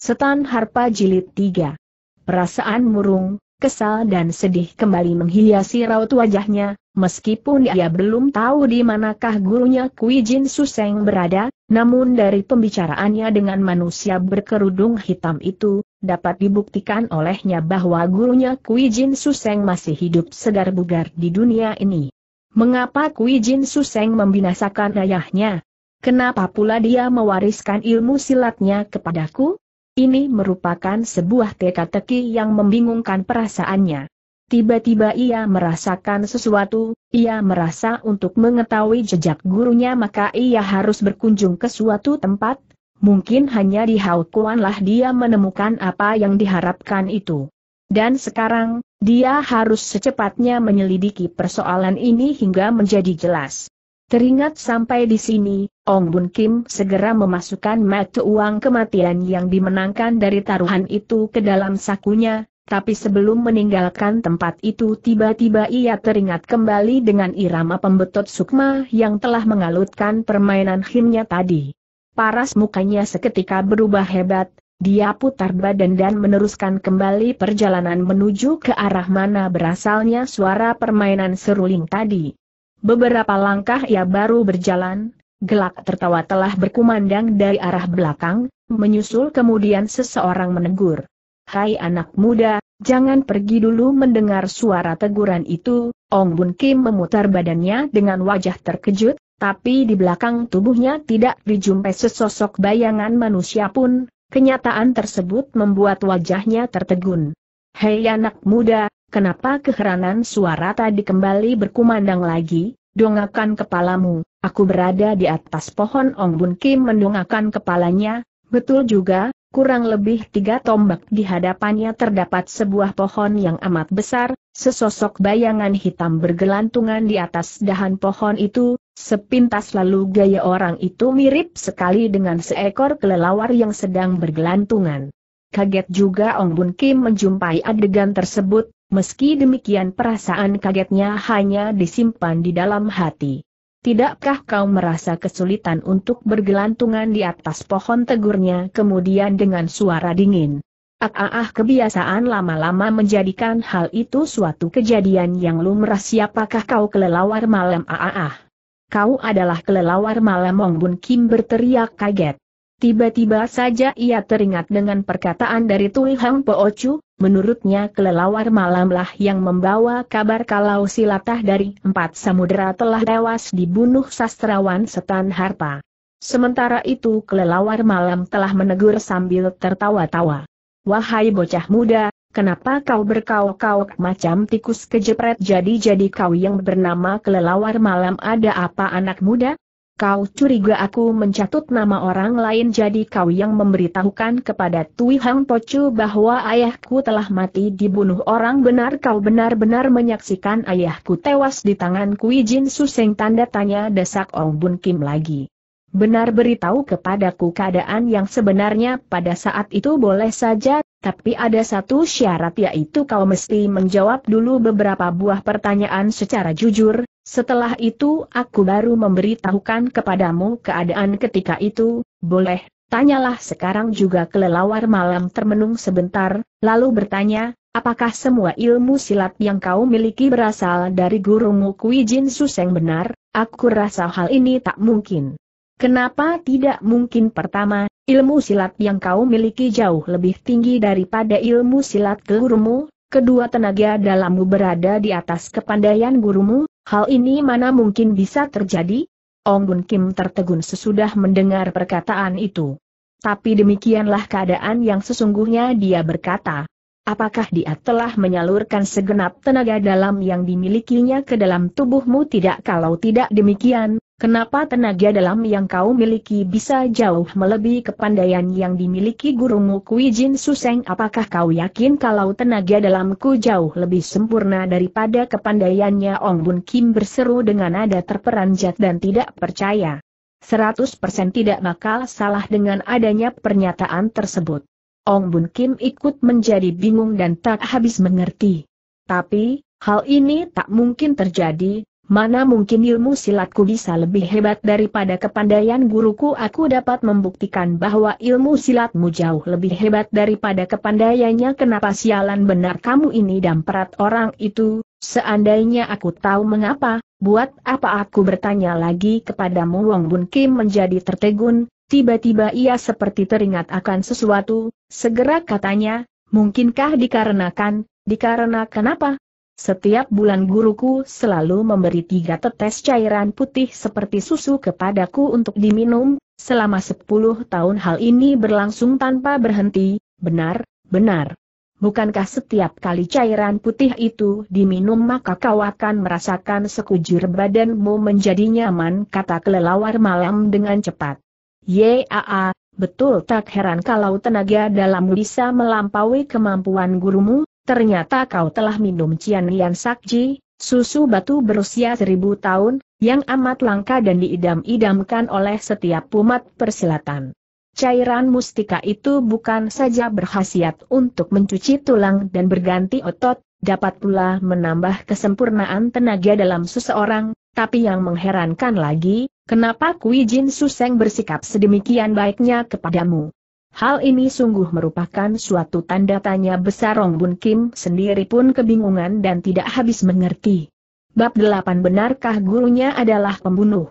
Setan Harpa Jilid 3 Perasaan murung, kesal dan sedih kembali menghiasi raut wajahnya, meskipun ia belum tahu di manakah gurunya Kui Jin Suseng berada, namun dari pembicaraannya dengan manusia berkerudung hitam itu, dapat dibuktikan olehnya bahwa gurunya Kui Jin Suseng masih hidup segar bugar di dunia ini. Mengapa Kui Jin Suseng membinasakan ayahnya? Kenapa pula dia mewariskan ilmu silatnya kepadaku? Ini merupakan sebuah teka-teki yang membingungkan perasaannya. Tiba-tiba ia merasakan sesuatu, ia merasa untuk mengetahui jejak gurunya maka ia harus berkunjung ke suatu tempat, mungkin hanya di Haukuan lah dia menemukan apa yang diharapkan itu. Dan sekarang, dia harus secepatnya menyelidiki persoalan ini hingga menjadi jelas. Teringat sampai di sini, Ong Bun Kim segera memasukkan mata uang kematian yang dimenangkan dari taruhan itu ke dalam sakunya, tapi sebelum meninggalkan tempat itu tiba-tiba ia teringat kembali dengan irama pembetot sukma yang telah mengalutkan permainan himnya tadi. Paras mukanya seketika berubah hebat, dia putar badan dan meneruskan kembali perjalanan menuju ke arah mana berasalnya suara permainan seruling tadi. Beberapa langkah ia baru berjalan, gelak tertawa telah berkumandang dari arah belakang, menyusul kemudian seseorang menegur. Hai anak muda, jangan pergi dulu mendengar suara teguran itu, Ong Bun Kim memutar badannya dengan wajah terkejut, tapi di belakang tubuhnya tidak dijumpai sesosok bayangan manusia pun, kenyataan tersebut membuat wajahnya tertegun. Hei anak muda, Kenapa keheranan suara tadi kembali berkumandang lagi? Dongakan kepalamu, aku berada di atas pohon Ong Bun Kim mendongakan kepalanya, betul juga, kurang lebih tiga tombak di hadapannya terdapat sebuah pohon yang amat besar, sesosok bayangan hitam bergelantungan di atas dahan pohon itu, sepintas lalu gaya orang itu mirip sekali dengan seekor kelelawar yang sedang bergelantungan. Kaget juga Ong Bun Kim menjumpai adegan tersebut, Meski demikian perasaan kagetnya hanya disimpan di dalam hati. Tidakkah kau merasa kesulitan untuk bergelantungan di atas pohon tegurnya kemudian dengan suara dingin? Ah, kebiasaan lama-lama menjadikan hal itu suatu kejadian yang lumrah siapakah kau kelelawar malam ah, Kau adalah kelelawar malam Ong Bun Kim berteriak kaget. Tiba-tiba saja ia teringat dengan perkataan dari Tui Hang Po Chu, menurutnya kelelawar malamlah yang membawa kabar kalau silatah dari empat samudera telah tewas dibunuh sastrawan setan harpa. Sementara itu kelelawar malam telah menegur sambil tertawa-tawa. Wahai bocah muda, kenapa kau berkauk-kauk macam tikus kejepret jadi-jadi kau yang bernama kelelawar malam ada apa anak muda? Kau curiga aku mencatut nama orang lain jadi kau yang memberitahukan kepada Tui Hang Pocu bahwa ayahku telah mati dibunuh orang benar kau benar-benar menyaksikan ayahku tewas di tangan Kui Jin Suseng tanda tanya desak Ong Bun Kim lagi. Benar beritahu kepadaku keadaan yang sebenarnya pada saat itu boleh saja, tapi ada satu syarat yaitu kau mesti menjawab dulu beberapa buah pertanyaan secara jujur, setelah itu aku baru memberitahukan kepadamu keadaan ketika itu, boleh, tanyalah sekarang juga kelelawar malam termenung sebentar, lalu bertanya, apakah semua ilmu silat yang kau miliki berasal dari gurumu Kui Jin Suseng benar, aku rasa hal ini tak mungkin. Kenapa tidak mungkin pertama, ilmu silat yang kau miliki jauh lebih tinggi daripada ilmu silat gurumu, kedua tenaga dalammu berada di atas kepandaian gurumu, Hal ini mana mungkin bisa terjadi? Ong Bun Kim tertegun sesudah mendengar perkataan itu. Tapi demikianlah keadaan yang sesungguhnya dia berkata. Apakah dia telah menyalurkan segenap tenaga dalam yang dimilikinya ke dalam tubuhmu tidak kalau tidak demikian, Kenapa tenaga dalam yang kau miliki bisa jauh melebihi kepandaian yang dimiliki gurumu Kui Jin Suseng? Apakah kau yakin kalau tenaga dalamku jauh lebih sempurna daripada kepandaiannya? Ong Bun Kim berseru dengan nada terperanjat dan tidak percaya. 100% tidak bakal salah dengan adanya pernyataan tersebut. Ong Bun Kim ikut menjadi bingung dan tak habis mengerti. Tapi, hal ini tak mungkin terjadi, Mana mungkin ilmu silatku bisa lebih hebat daripada kepandaian guruku aku dapat membuktikan bahwa ilmu silatmu jauh lebih hebat daripada kepandaiannya kenapa sialan benar kamu ini damperat orang itu, seandainya aku tahu mengapa, buat apa aku bertanya lagi kepadamu Wong Bun Kim menjadi tertegun, tiba-tiba ia seperti teringat akan sesuatu, segera katanya, mungkinkah dikarenakan, dikarenakan apa, setiap bulan guruku selalu memberi tiga tetes cairan putih seperti susu kepadaku untuk diminum, selama sepuluh tahun hal ini berlangsung tanpa berhenti, benar, benar. Bukankah setiap kali cairan putih itu diminum maka kau akan merasakan sekujur badanmu menjadi nyaman kata kelelawar malam dengan cepat. Yaa, betul tak heran kalau tenaga dalam bisa melampaui kemampuan gurumu, ternyata kau telah minum Cian Sakji, susu batu berusia seribu tahun, yang amat langka dan diidam-idamkan oleh setiap umat persilatan. Cairan mustika itu bukan saja berkhasiat untuk mencuci tulang dan berganti otot, dapat pula menambah kesempurnaan tenaga dalam seseorang, tapi yang mengherankan lagi, kenapa Kui Jin Suseng bersikap sedemikian baiknya kepadamu? Hal ini sungguh merupakan suatu tanda tanya besar Rong Bun Kim sendiri pun kebingungan dan tidak habis mengerti. Bab delapan Benarkah gurunya adalah pembunuh?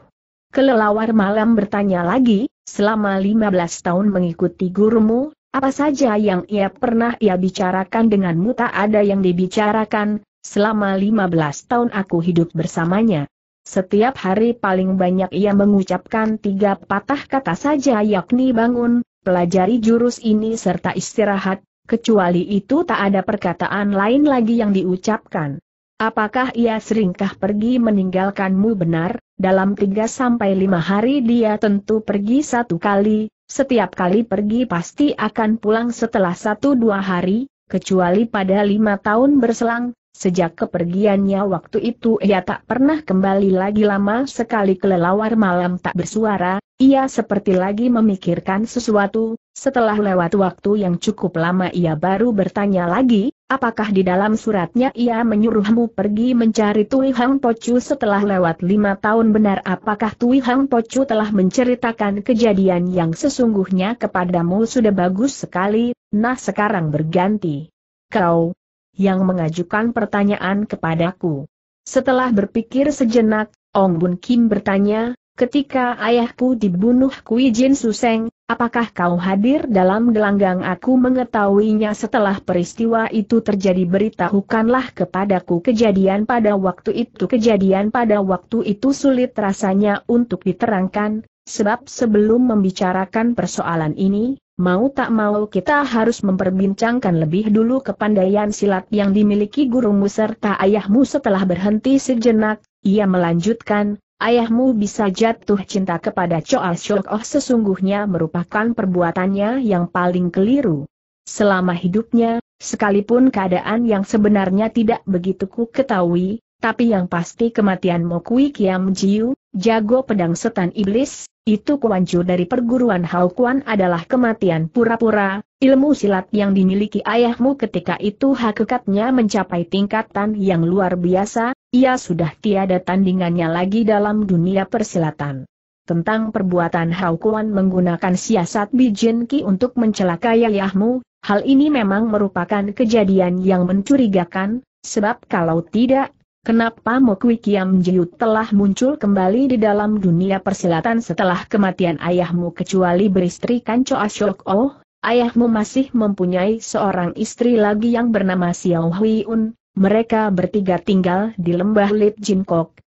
Kelelawar malam bertanya lagi, selama 15 tahun mengikuti gurumu, apa saja yang ia pernah ia bicarakan denganmu tak ada yang dibicarakan, selama 15 tahun aku hidup bersamanya. Setiap hari paling banyak ia mengucapkan tiga patah kata saja yakni bangun, pelajari jurus ini serta istirahat, kecuali itu tak ada perkataan lain lagi yang diucapkan. Apakah ia seringkah pergi meninggalkanmu benar? Dalam 3-5 hari dia tentu pergi satu kali, setiap kali pergi pasti akan pulang setelah satu dua hari, kecuali pada lima tahun berselang, Sejak kepergiannya waktu itu ia tak pernah kembali lagi lama sekali kelelawar malam tak bersuara, ia seperti lagi memikirkan sesuatu, setelah lewat waktu yang cukup lama ia baru bertanya lagi, apakah di dalam suratnya ia menyuruhmu pergi mencari Tui Hang Pocu setelah lewat lima tahun benar apakah Tui Hang Pocu telah menceritakan kejadian yang sesungguhnya kepadamu sudah bagus sekali, nah sekarang berganti. Kau, yang mengajukan pertanyaan kepadaku. Setelah berpikir sejenak, Ong Bun Kim bertanya, ketika ayahku dibunuh Kui Jin Suseng, apakah kau hadir dalam gelanggang aku mengetahuinya setelah peristiwa itu terjadi beritahukanlah kepadaku kejadian pada waktu itu kejadian pada waktu itu sulit rasanya untuk diterangkan, sebab sebelum membicarakan persoalan ini, Mau tak mau kita harus memperbincangkan lebih dulu kepandaian silat yang dimiliki gurumu serta ayahmu setelah berhenti sejenak, ia melanjutkan, ayahmu bisa jatuh cinta kepada Choa Shok Oh sesungguhnya merupakan perbuatannya yang paling keliru. Selama hidupnya, sekalipun keadaan yang sebenarnya tidak begitu ku ketahui, tapi yang pasti kematian Mokui Kiam Jiu, jago pedang setan iblis, itu kuanju dari perguruan Kuan adalah kematian pura-pura, ilmu silat yang dimiliki ayahmu ketika itu hakikatnya mencapai tingkatan yang luar biasa, ia sudah tiada tandingannya lagi dalam dunia persilatan. Tentang perbuatan Kuan menggunakan siasat Bijin Ki untuk mencelakai ayahmu, hal ini memang merupakan kejadian yang mencurigakan, sebab kalau tidak Kenapa Mokwi Kiam Jiu telah muncul kembali di dalam dunia persilatan setelah kematian ayahmu kecuali beristri Kanco Ashok Oh? Ayahmu masih mempunyai seorang istri lagi yang bernama Xiao Hui Un, mereka bertiga tinggal di lembah Lit Jin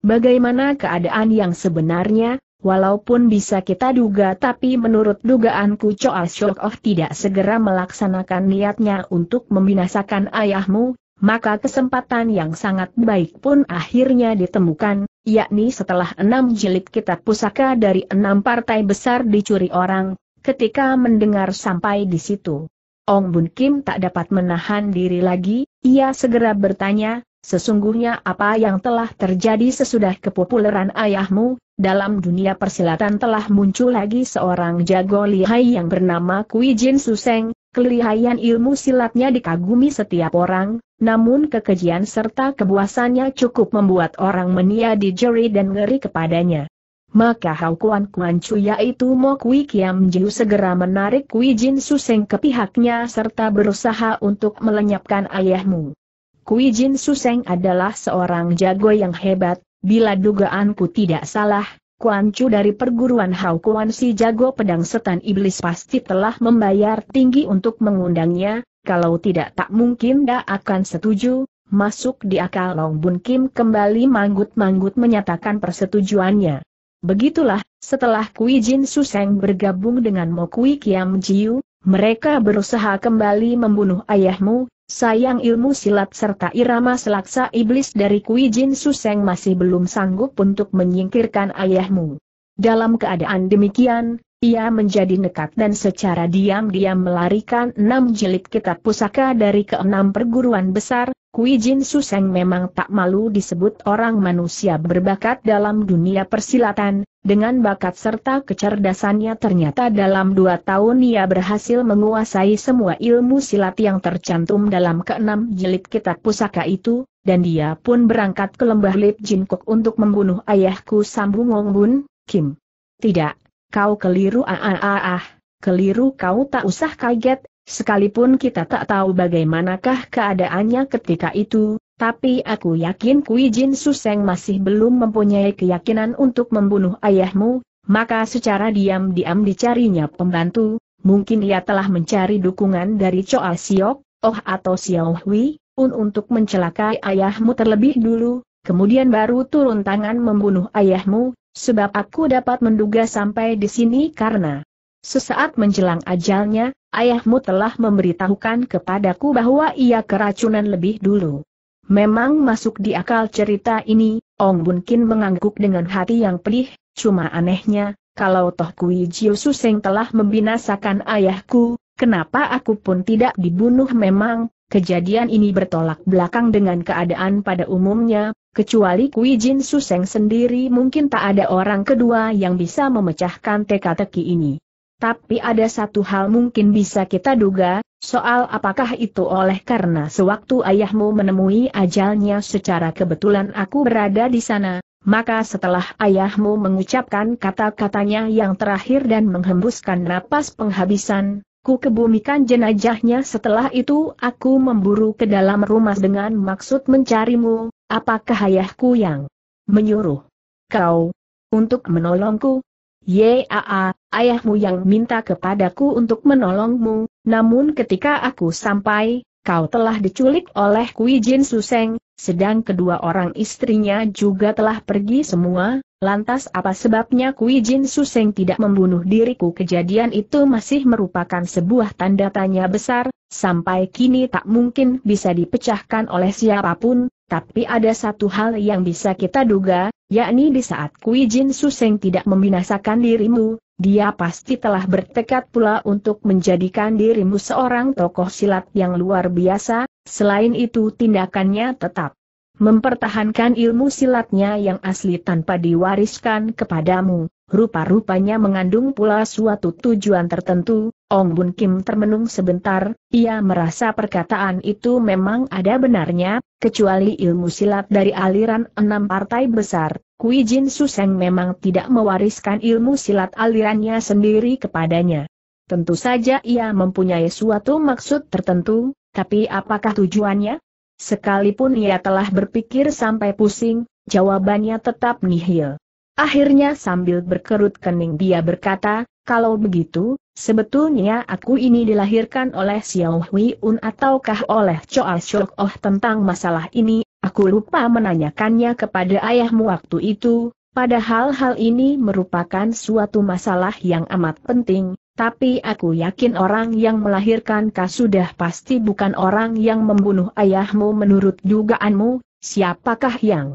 Bagaimana keadaan yang sebenarnya, Walaupun bisa kita duga tapi menurut dugaanku Choa Shok Oh tidak segera melaksanakan niatnya untuk membinasakan ayahmu, maka kesempatan yang sangat baik pun akhirnya ditemukan, yakni setelah enam jilid kitab pusaka dari enam partai besar dicuri orang, ketika mendengar sampai di situ. Ong Bun Kim tak dapat menahan diri lagi, ia segera bertanya, sesungguhnya apa yang telah terjadi sesudah kepopuleran ayahmu, dalam dunia persilatan telah muncul lagi seorang jago lihai yang bernama Kui Jin Suseng, Kelihayan ilmu silatnya dikagumi setiap orang, namun kekejian serta kebuasannya cukup membuat orang meniadi jeri dan ngeri kepadanya. Maka hau Kuan Kuan Chu yaitu Mo Kui Kiam Jiu segera menarik Kui Jin Suseng ke pihaknya serta berusaha untuk melenyapkan ayahmu. Kui Jin Suseng adalah seorang jago yang hebat, bila dugaanku tidak salah, Kuan Chu dari perguruan Hao Kuan si jago pedang setan iblis pasti telah membayar tinggi untuk mengundangnya, kalau tidak tak mungkin dia akan setuju, masuk di akal Long Bun Kim kembali manggut-manggut menyatakan persetujuannya. Begitulah, setelah Kui Jin Suseng bergabung dengan Mo Kui Kiam Jiu, mereka berusaha kembali membunuh ayahmu, Sayang ilmu silat serta irama selaksa iblis dari Kui Jin Suseng masih belum sanggup untuk menyingkirkan ayahmu. Dalam keadaan demikian, ia menjadi nekat dan secara diam-diam melarikan enam jilid kitab pusaka dari keenam perguruan besar, Kui Jin Suseng memang tak malu disebut orang manusia berbakat dalam dunia persilatan, dengan bakat serta kecerdasannya ternyata dalam dua tahun ia berhasil menguasai semua ilmu silat yang tercantum dalam keenam jilid kitab pusaka itu, dan dia pun berangkat ke lembah Lip Jin Kok untuk membunuh ayahku Sambung Bun, Kim. Tidak, kau keliru ah ah ah ah, keliru kau tak usah kaget, Sekalipun kita tak tahu bagaimanakah keadaannya ketika itu, tapi aku yakin Kui Jin Suseng masih belum mempunyai keyakinan untuk membunuh ayahmu, maka secara diam-diam dicarinya pembantu, mungkin ia telah mencari dukungan dari Choa Siok, Oh atau Xiao Hui, Un untuk mencelakai ayahmu terlebih dulu, kemudian baru turun tangan membunuh ayahmu, sebab aku dapat menduga sampai di sini karena sesaat menjelang ajalnya, Ayahmu telah memberitahukan kepadaku bahwa ia keracunan lebih dulu. Memang masuk di akal cerita ini, Ong Bun mengangguk dengan hati yang pedih, cuma anehnya, kalau toh Kui Jiu Suseng telah membinasakan ayahku, kenapa aku pun tidak dibunuh memang, kejadian ini bertolak belakang dengan keadaan pada umumnya, kecuali Kui Jin Suseng sendiri mungkin tak ada orang kedua yang bisa memecahkan teka-teki ini. Tapi ada satu hal mungkin bisa kita duga, soal apakah itu oleh karena sewaktu ayahmu menemui ajalnya secara kebetulan aku berada di sana, maka setelah ayahmu mengucapkan kata-katanya yang terakhir dan menghembuskan napas penghabisan, ku kebumikan jenajahnya setelah itu aku memburu ke dalam rumah dengan maksud mencarimu, apakah ayahku yang menyuruh kau untuk menolongku? Yaa, ayahmu yang minta kepadaku untuk menolongmu, namun ketika aku sampai, kau telah diculik oleh Kui Jin Suseng, sedang kedua orang istrinya juga telah pergi semua, lantas apa sebabnya Kui Jin Suseng tidak membunuh diriku kejadian itu masih merupakan sebuah tanda tanya besar, sampai kini tak mungkin bisa dipecahkan oleh siapapun, tapi ada satu hal yang bisa kita duga, yakni di saat Kui Jin Suseng tidak membinasakan dirimu, dia pasti telah bertekad pula untuk menjadikan dirimu seorang tokoh silat yang luar biasa, selain itu tindakannya tetap mempertahankan ilmu silatnya yang asli tanpa diwariskan kepadamu rupa-rupanya mengandung pula suatu tujuan tertentu, Ong Bun Kim termenung sebentar, ia merasa perkataan itu memang ada benarnya, kecuali ilmu silat dari aliran enam partai besar, Kui Jin Suseng memang tidak mewariskan ilmu silat alirannya sendiri kepadanya. Tentu saja ia mempunyai suatu maksud tertentu, tapi apakah tujuannya? Sekalipun ia telah berpikir sampai pusing, jawabannya tetap nihil. Akhirnya sambil berkerut kening dia berkata, kalau begitu, sebetulnya aku ini dilahirkan oleh Xiao Hui Un ataukah oleh Choa Shok Oh tentang masalah ini, aku lupa menanyakannya kepada ayahmu waktu itu, padahal hal ini merupakan suatu masalah yang amat penting, tapi aku yakin orang yang melahirkan kau sudah pasti bukan orang yang membunuh ayahmu menurut dugaanmu, siapakah yang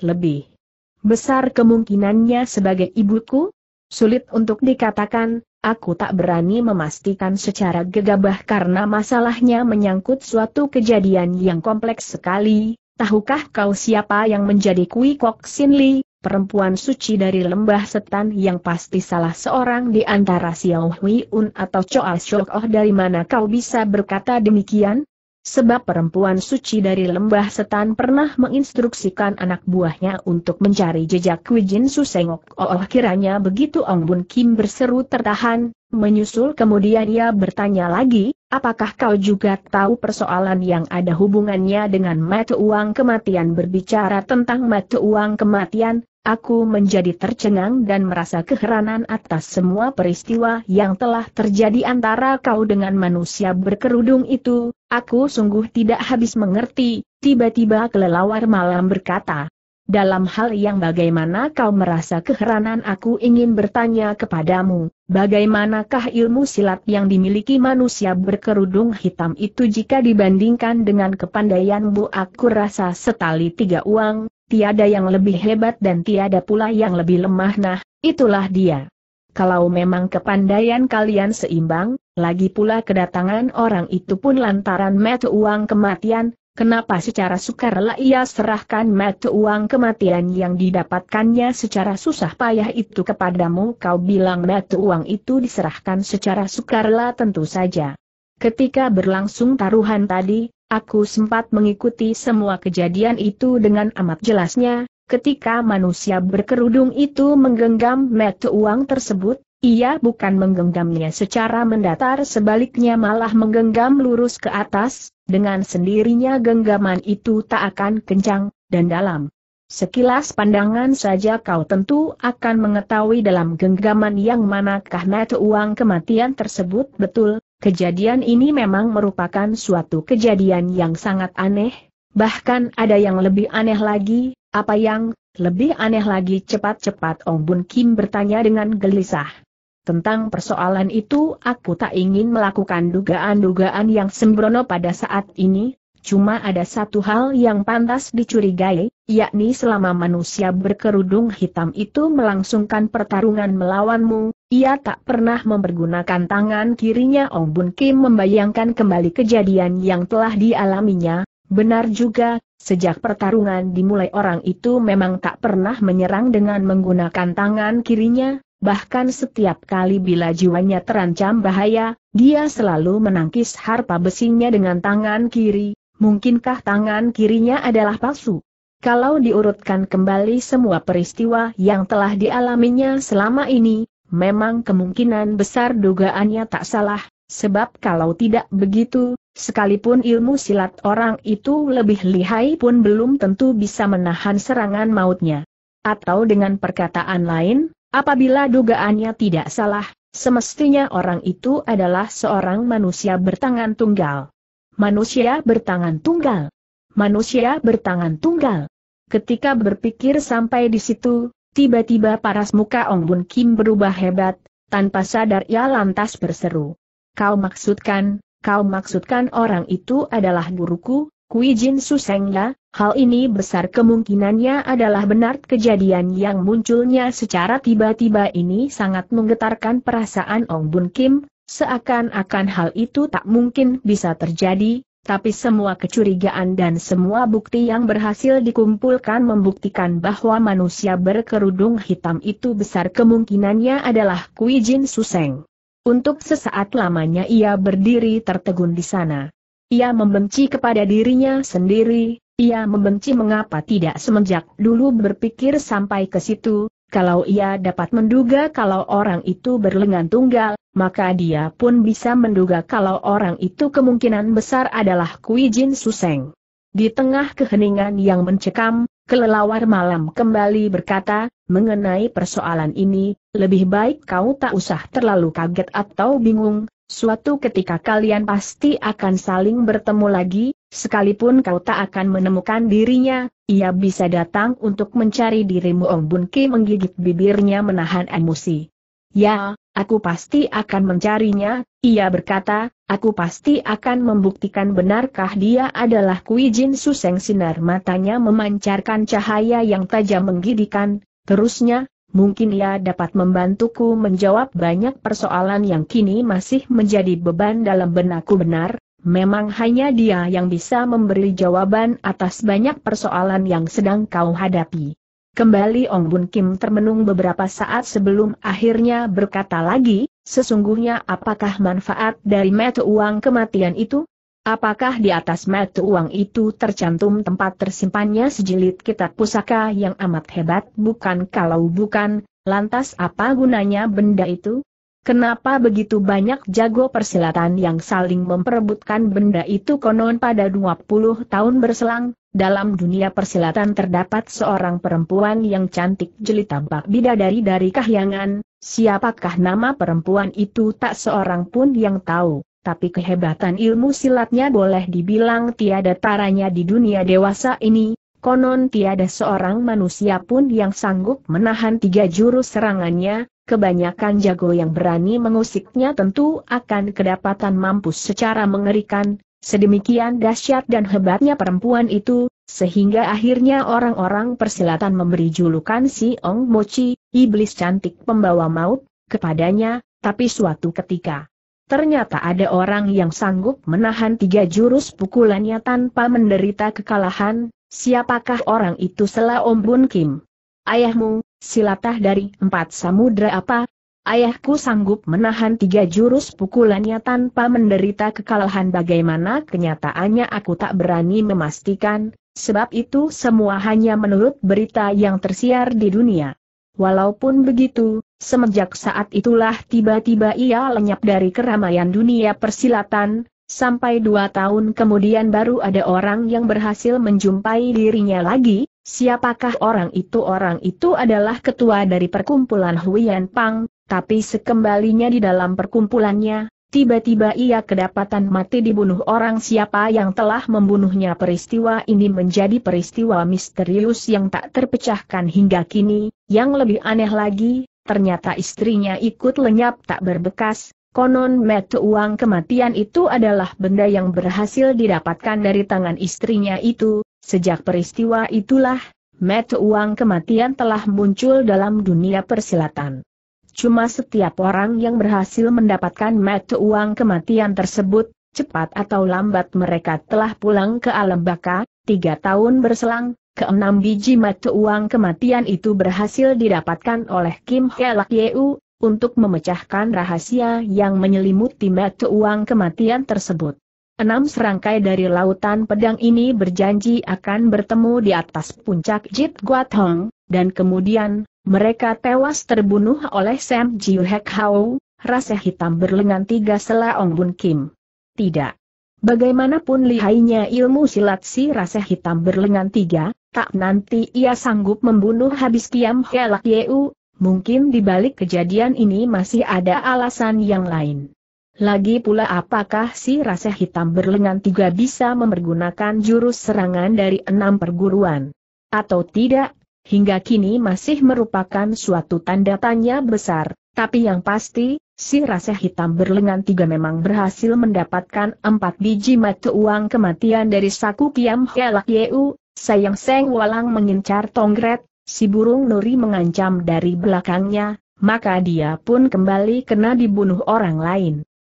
lebih Besar kemungkinannya sebagai ibuku? Sulit untuk dikatakan, aku tak berani memastikan secara gegabah karena masalahnya menyangkut suatu kejadian yang kompleks sekali. Tahukah kau siapa yang menjadi Kui Kok Sin Li, perempuan suci dari lembah setan yang pasti salah seorang di antara Xiao Hui Un atau Choa Shok Oh dari mana kau bisa berkata demikian? Sebab perempuan suci dari lembah setan pernah menginstruksikan anak buahnya untuk mencari jejak kujin Susengok. Oh, oh kiranya begitu Ong Bun Kim berseru tertahan, menyusul kemudian ia bertanya lagi, apakah kau juga tahu persoalan yang ada hubungannya dengan mata uang kematian berbicara tentang mata uang kematian, Aku menjadi tercengang dan merasa keheranan atas semua peristiwa yang telah terjadi antara kau dengan manusia berkerudung itu, aku sungguh tidak habis mengerti, tiba-tiba kelelawar malam berkata. Dalam hal yang bagaimana kau merasa keheranan aku ingin bertanya kepadamu, bagaimanakah ilmu silat yang dimiliki manusia berkerudung hitam itu jika dibandingkan dengan kepandaianmu aku rasa setali tiga uang, tiada yang lebih hebat dan tiada pula yang lebih lemah nah, itulah dia. Kalau memang kepandaian kalian seimbang, lagi pula kedatangan orang itu pun lantaran metu uang kematian, Kenapa secara sukarela ia serahkan metu uang kematian yang didapatkannya secara susah payah itu kepadamu kau bilang metu uang itu diserahkan secara sukarela tentu saja. Ketika berlangsung taruhan tadi, Aku sempat mengikuti semua kejadian itu dengan amat jelasnya, ketika manusia berkerudung itu menggenggam mata uang tersebut, ia bukan menggenggamnya secara mendatar sebaliknya malah menggenggam lurus ke atas, dengan sendirinya genggaman itu tak akan kencang, dan dalam. Sekilas pandangan saja kau tentu akan mengetahui dalam genggaman yang manakah metu uang kematian tersebut betul, Kejadian ini memang merupakan suatu kejadian yang sangat aneh, bahkan ada yang lebih aneh lagi, apa yang lebih aneh lagi cepat-cepat Om Bun Kim bertanya dengan gelisah. Tentang persoalan itu aku tak ingin melakukan dugaan-dugaan yang sembrono pada saat ini, cuma ada satu hal yang pantas dicurigai, yakni selama manusia berkerudung hitam itu melangsungkan pertarungan melawanmu, ia tak pernah mempergunakan tangan kirinya Ong Bun Kim membayangkan kembali kejadian yang telah dialaminya, benar juga, sejak pertarungan dimulai orang itu memang tak pernah menyerang dengan menggunakan tangan kirinya, Bahkan setiap kali bila jiwanya terancam bahaya, dia selalu menangkis harpa besinya dengan tangan kiri, mungkinkah tangan kirinya adalah palsu? Kalau diurutkan kembali semua peristiwa yang telah dialaminya selama ini, memang kemungkinan besar dugaannya tak salah, sebab kalau tidak begitu, sekalipun ilmu silat orang itu lebih lihai pun belum tentu bisa menahan serangan mautnya. Atau dengan perkataan lain, apabila dugaannya tidak salah, semestinya orang itu adalah seorang manusia bertangan tunggal. Manusia bertangan tunggal. Manusia bertangan tunggal. Ketika berpikir sampai di situ, Tiba-tiba paras muka Ong Bun Kim berubah hebat, tanpa sadar ia lantas berseru. Kau maksudkan, kau maksudkan orang itu adalah guruku, Kui Jin Suseng ya, hal ini besar kemungkinannya adalah benar kejadian yang munculnya secara tiba-tiba ini sangat menggetarkan perasaan Ong Bun Kim, seakan-akan hal itu tak mungkin bisa terjadi, tapi semua kecurigaan dan semua bukti yang berhasil dikumpulkan membuktikan bahwa manusia berkerudung hitam itu besar kemungkinannya adalah Kui Jin Suseng. Untuk sesaat lamanya ia berdiri tertegun di sana. Ia membenci kepada dirinya sendiri, ia membenci mengapa tidak semenjak dulu berpikir sampai ke situ, kalau ia dapat menduga kalau orang itu berlengan tunggal, maka dia pun bisa menduga kalau orang itu kemungkinan besar adalah Kui Jin Suseng. Di tengah keheningan yang mencekam, kelelawar malam kembali berkata, mengenai persoalan ini, lebih baik kau tak usah terlalu kaget atau bingung, suatu ketika kalian pasti akan saling bertemu lagi, Sekalipun kau tak akan menemukan dirinya, ia bisa datang untuk mencari dirimu Ong Bun Ki menggigit bibirnya menahan emosi. Ya, aku pasti akan mencarinya, ia berkata, aku pasti akan membuktikan benarkah dia adalah Kui Jin Suseng sinar matanya memancarkan cahaya yang tajam menggidikan, terusnya, mungkin ia dapat membantuku menjawab banyak persoalan yang kini masih menjadi beban dalam benakku benar, Memang hanya dia yang bisa memberi jawaban atas banyak persoalan yang sedang kau hadapi. Kembali Ong Bun Kim termenung beberapa saat sebelum akhirnya berkata lagi, sesungguhnya apakah manfaat dari metu uang kematian itu? Apakah di atas metu uang itu tercantum tempat tersimpannya sejilid kitab pusaka yang amat hebat bukan kalau bukan, lantas apa gunanya benda itu? Kenapa begitu banyak jago persilatan yang saling memperebutkan benda itu konon pada 20 tahun berselang, dalam dunia persilatan terdapat seorang perempuan yang cantik jeli tampak bidadari dari kahyangan, siapakah nama perempuan itu tak seorang pun yang tahu, tapi kehebatan ilmu silatnya boleh dibilang tiada taranya di dunia dewasa ini, konon tiada seorang manusia pun yang sanggup menahan tiga jurus serangannya, kebanyakan jago yang berani mengusiknya tentu akan kedapatan mampus secara mengerikan, sedemikian dahsyat dan hebatnya perempuan itu, sehingga akhirnya orang-orang persilatan memberi julukan si Ong Mochi, iblis cantik pembawa maut, kepadanya, tapi suatu ketika. Ternyata ada orang yang sanggup menahan tiga jurus pukulannya tanpa menderita kekalahan, siapakah orang itu Selah Om Bun Kim? Ayahmu, silatah dari empat samudra apa? Ayahku sanggup menahan tiga jurus pukulannya tanpa menderita kekalahan bagaimana kenyataannya aku tak berani memastikan, sebab itu semua hanya menurut berita yang tersiar di dunia. Walaupun begitu, semenjak saat itulah tiba-tiba ia lenyap dari keramaian dunia persilatan, sampai dua tahun kemudian baru ada orang yang berhasil menjumpai dirinya lagi, Siapakah orang itu? Orang itu adalah ketua dari perkumpulan Huyen Pang, tapi sekembalinya di dalam perkumpulannya, tiba-tiba ia kedapatan mati dibunuh orang siapa yang telah membunuhnya. Peristiwa ini menjadi peristiwa misterius yang tak terpecahkan hingga kini, yang lebih aneh lagi, ternyata istrinya ikut lenyap tak berbekas, Konon mata uang kematian itu adalah benda yang berhasil didapatkan dari tangan istrinya itu, sejak peristiwa itulah, mata uang kematian telah muncul dalam dunia persilatan. Cuma setiap orang yang berhasil mendapatkan mata uang kematian tersebut, cepat atau lambat mereka telah pulang ke alam baka, tiga tahun berselang, keenam biji mata uang kematian itu berhasil didapatkan oleh Kim Helak Yeu, untuk memecahkan rahasia yang menyelimuti mata uang kematian tersebut. Enam serangkai dari lautan pedang ini berjanji akan bertemu di atas puncak Jit Guat Hong, dan kemudian, mereka tewas terbunuh oleh Sam Jiu Hek Hau, rasa hitam berlengan tiga selaong Bun Kim. Tidak. Bagaimanapun lihainya ilmu silat si rasa hitam berlengan tiga, tak nanti ia sanggup membunuh habis Kiam Helak Yeu, mungkin di balik kejadian ini masih ada alasan yang lain. Lagi pula apakah si rasa hitam berlengan tiga bisa mempergunakan jurus serangan dari enam perguruan? Atau tidak, hingga kini masih merupakan suatu tanda tanya besar, tapi yang pasti, si rasa hitam berlengan tiga memang berhasil mendapatkan empat biji mata uang kematian dari saku Kiam Helak Yeu, sayang Seng Walang mengincar Tongret, Si burung nuri mengancam dari belakangnya, maka dia pun kembali kena dibunuh orang lain.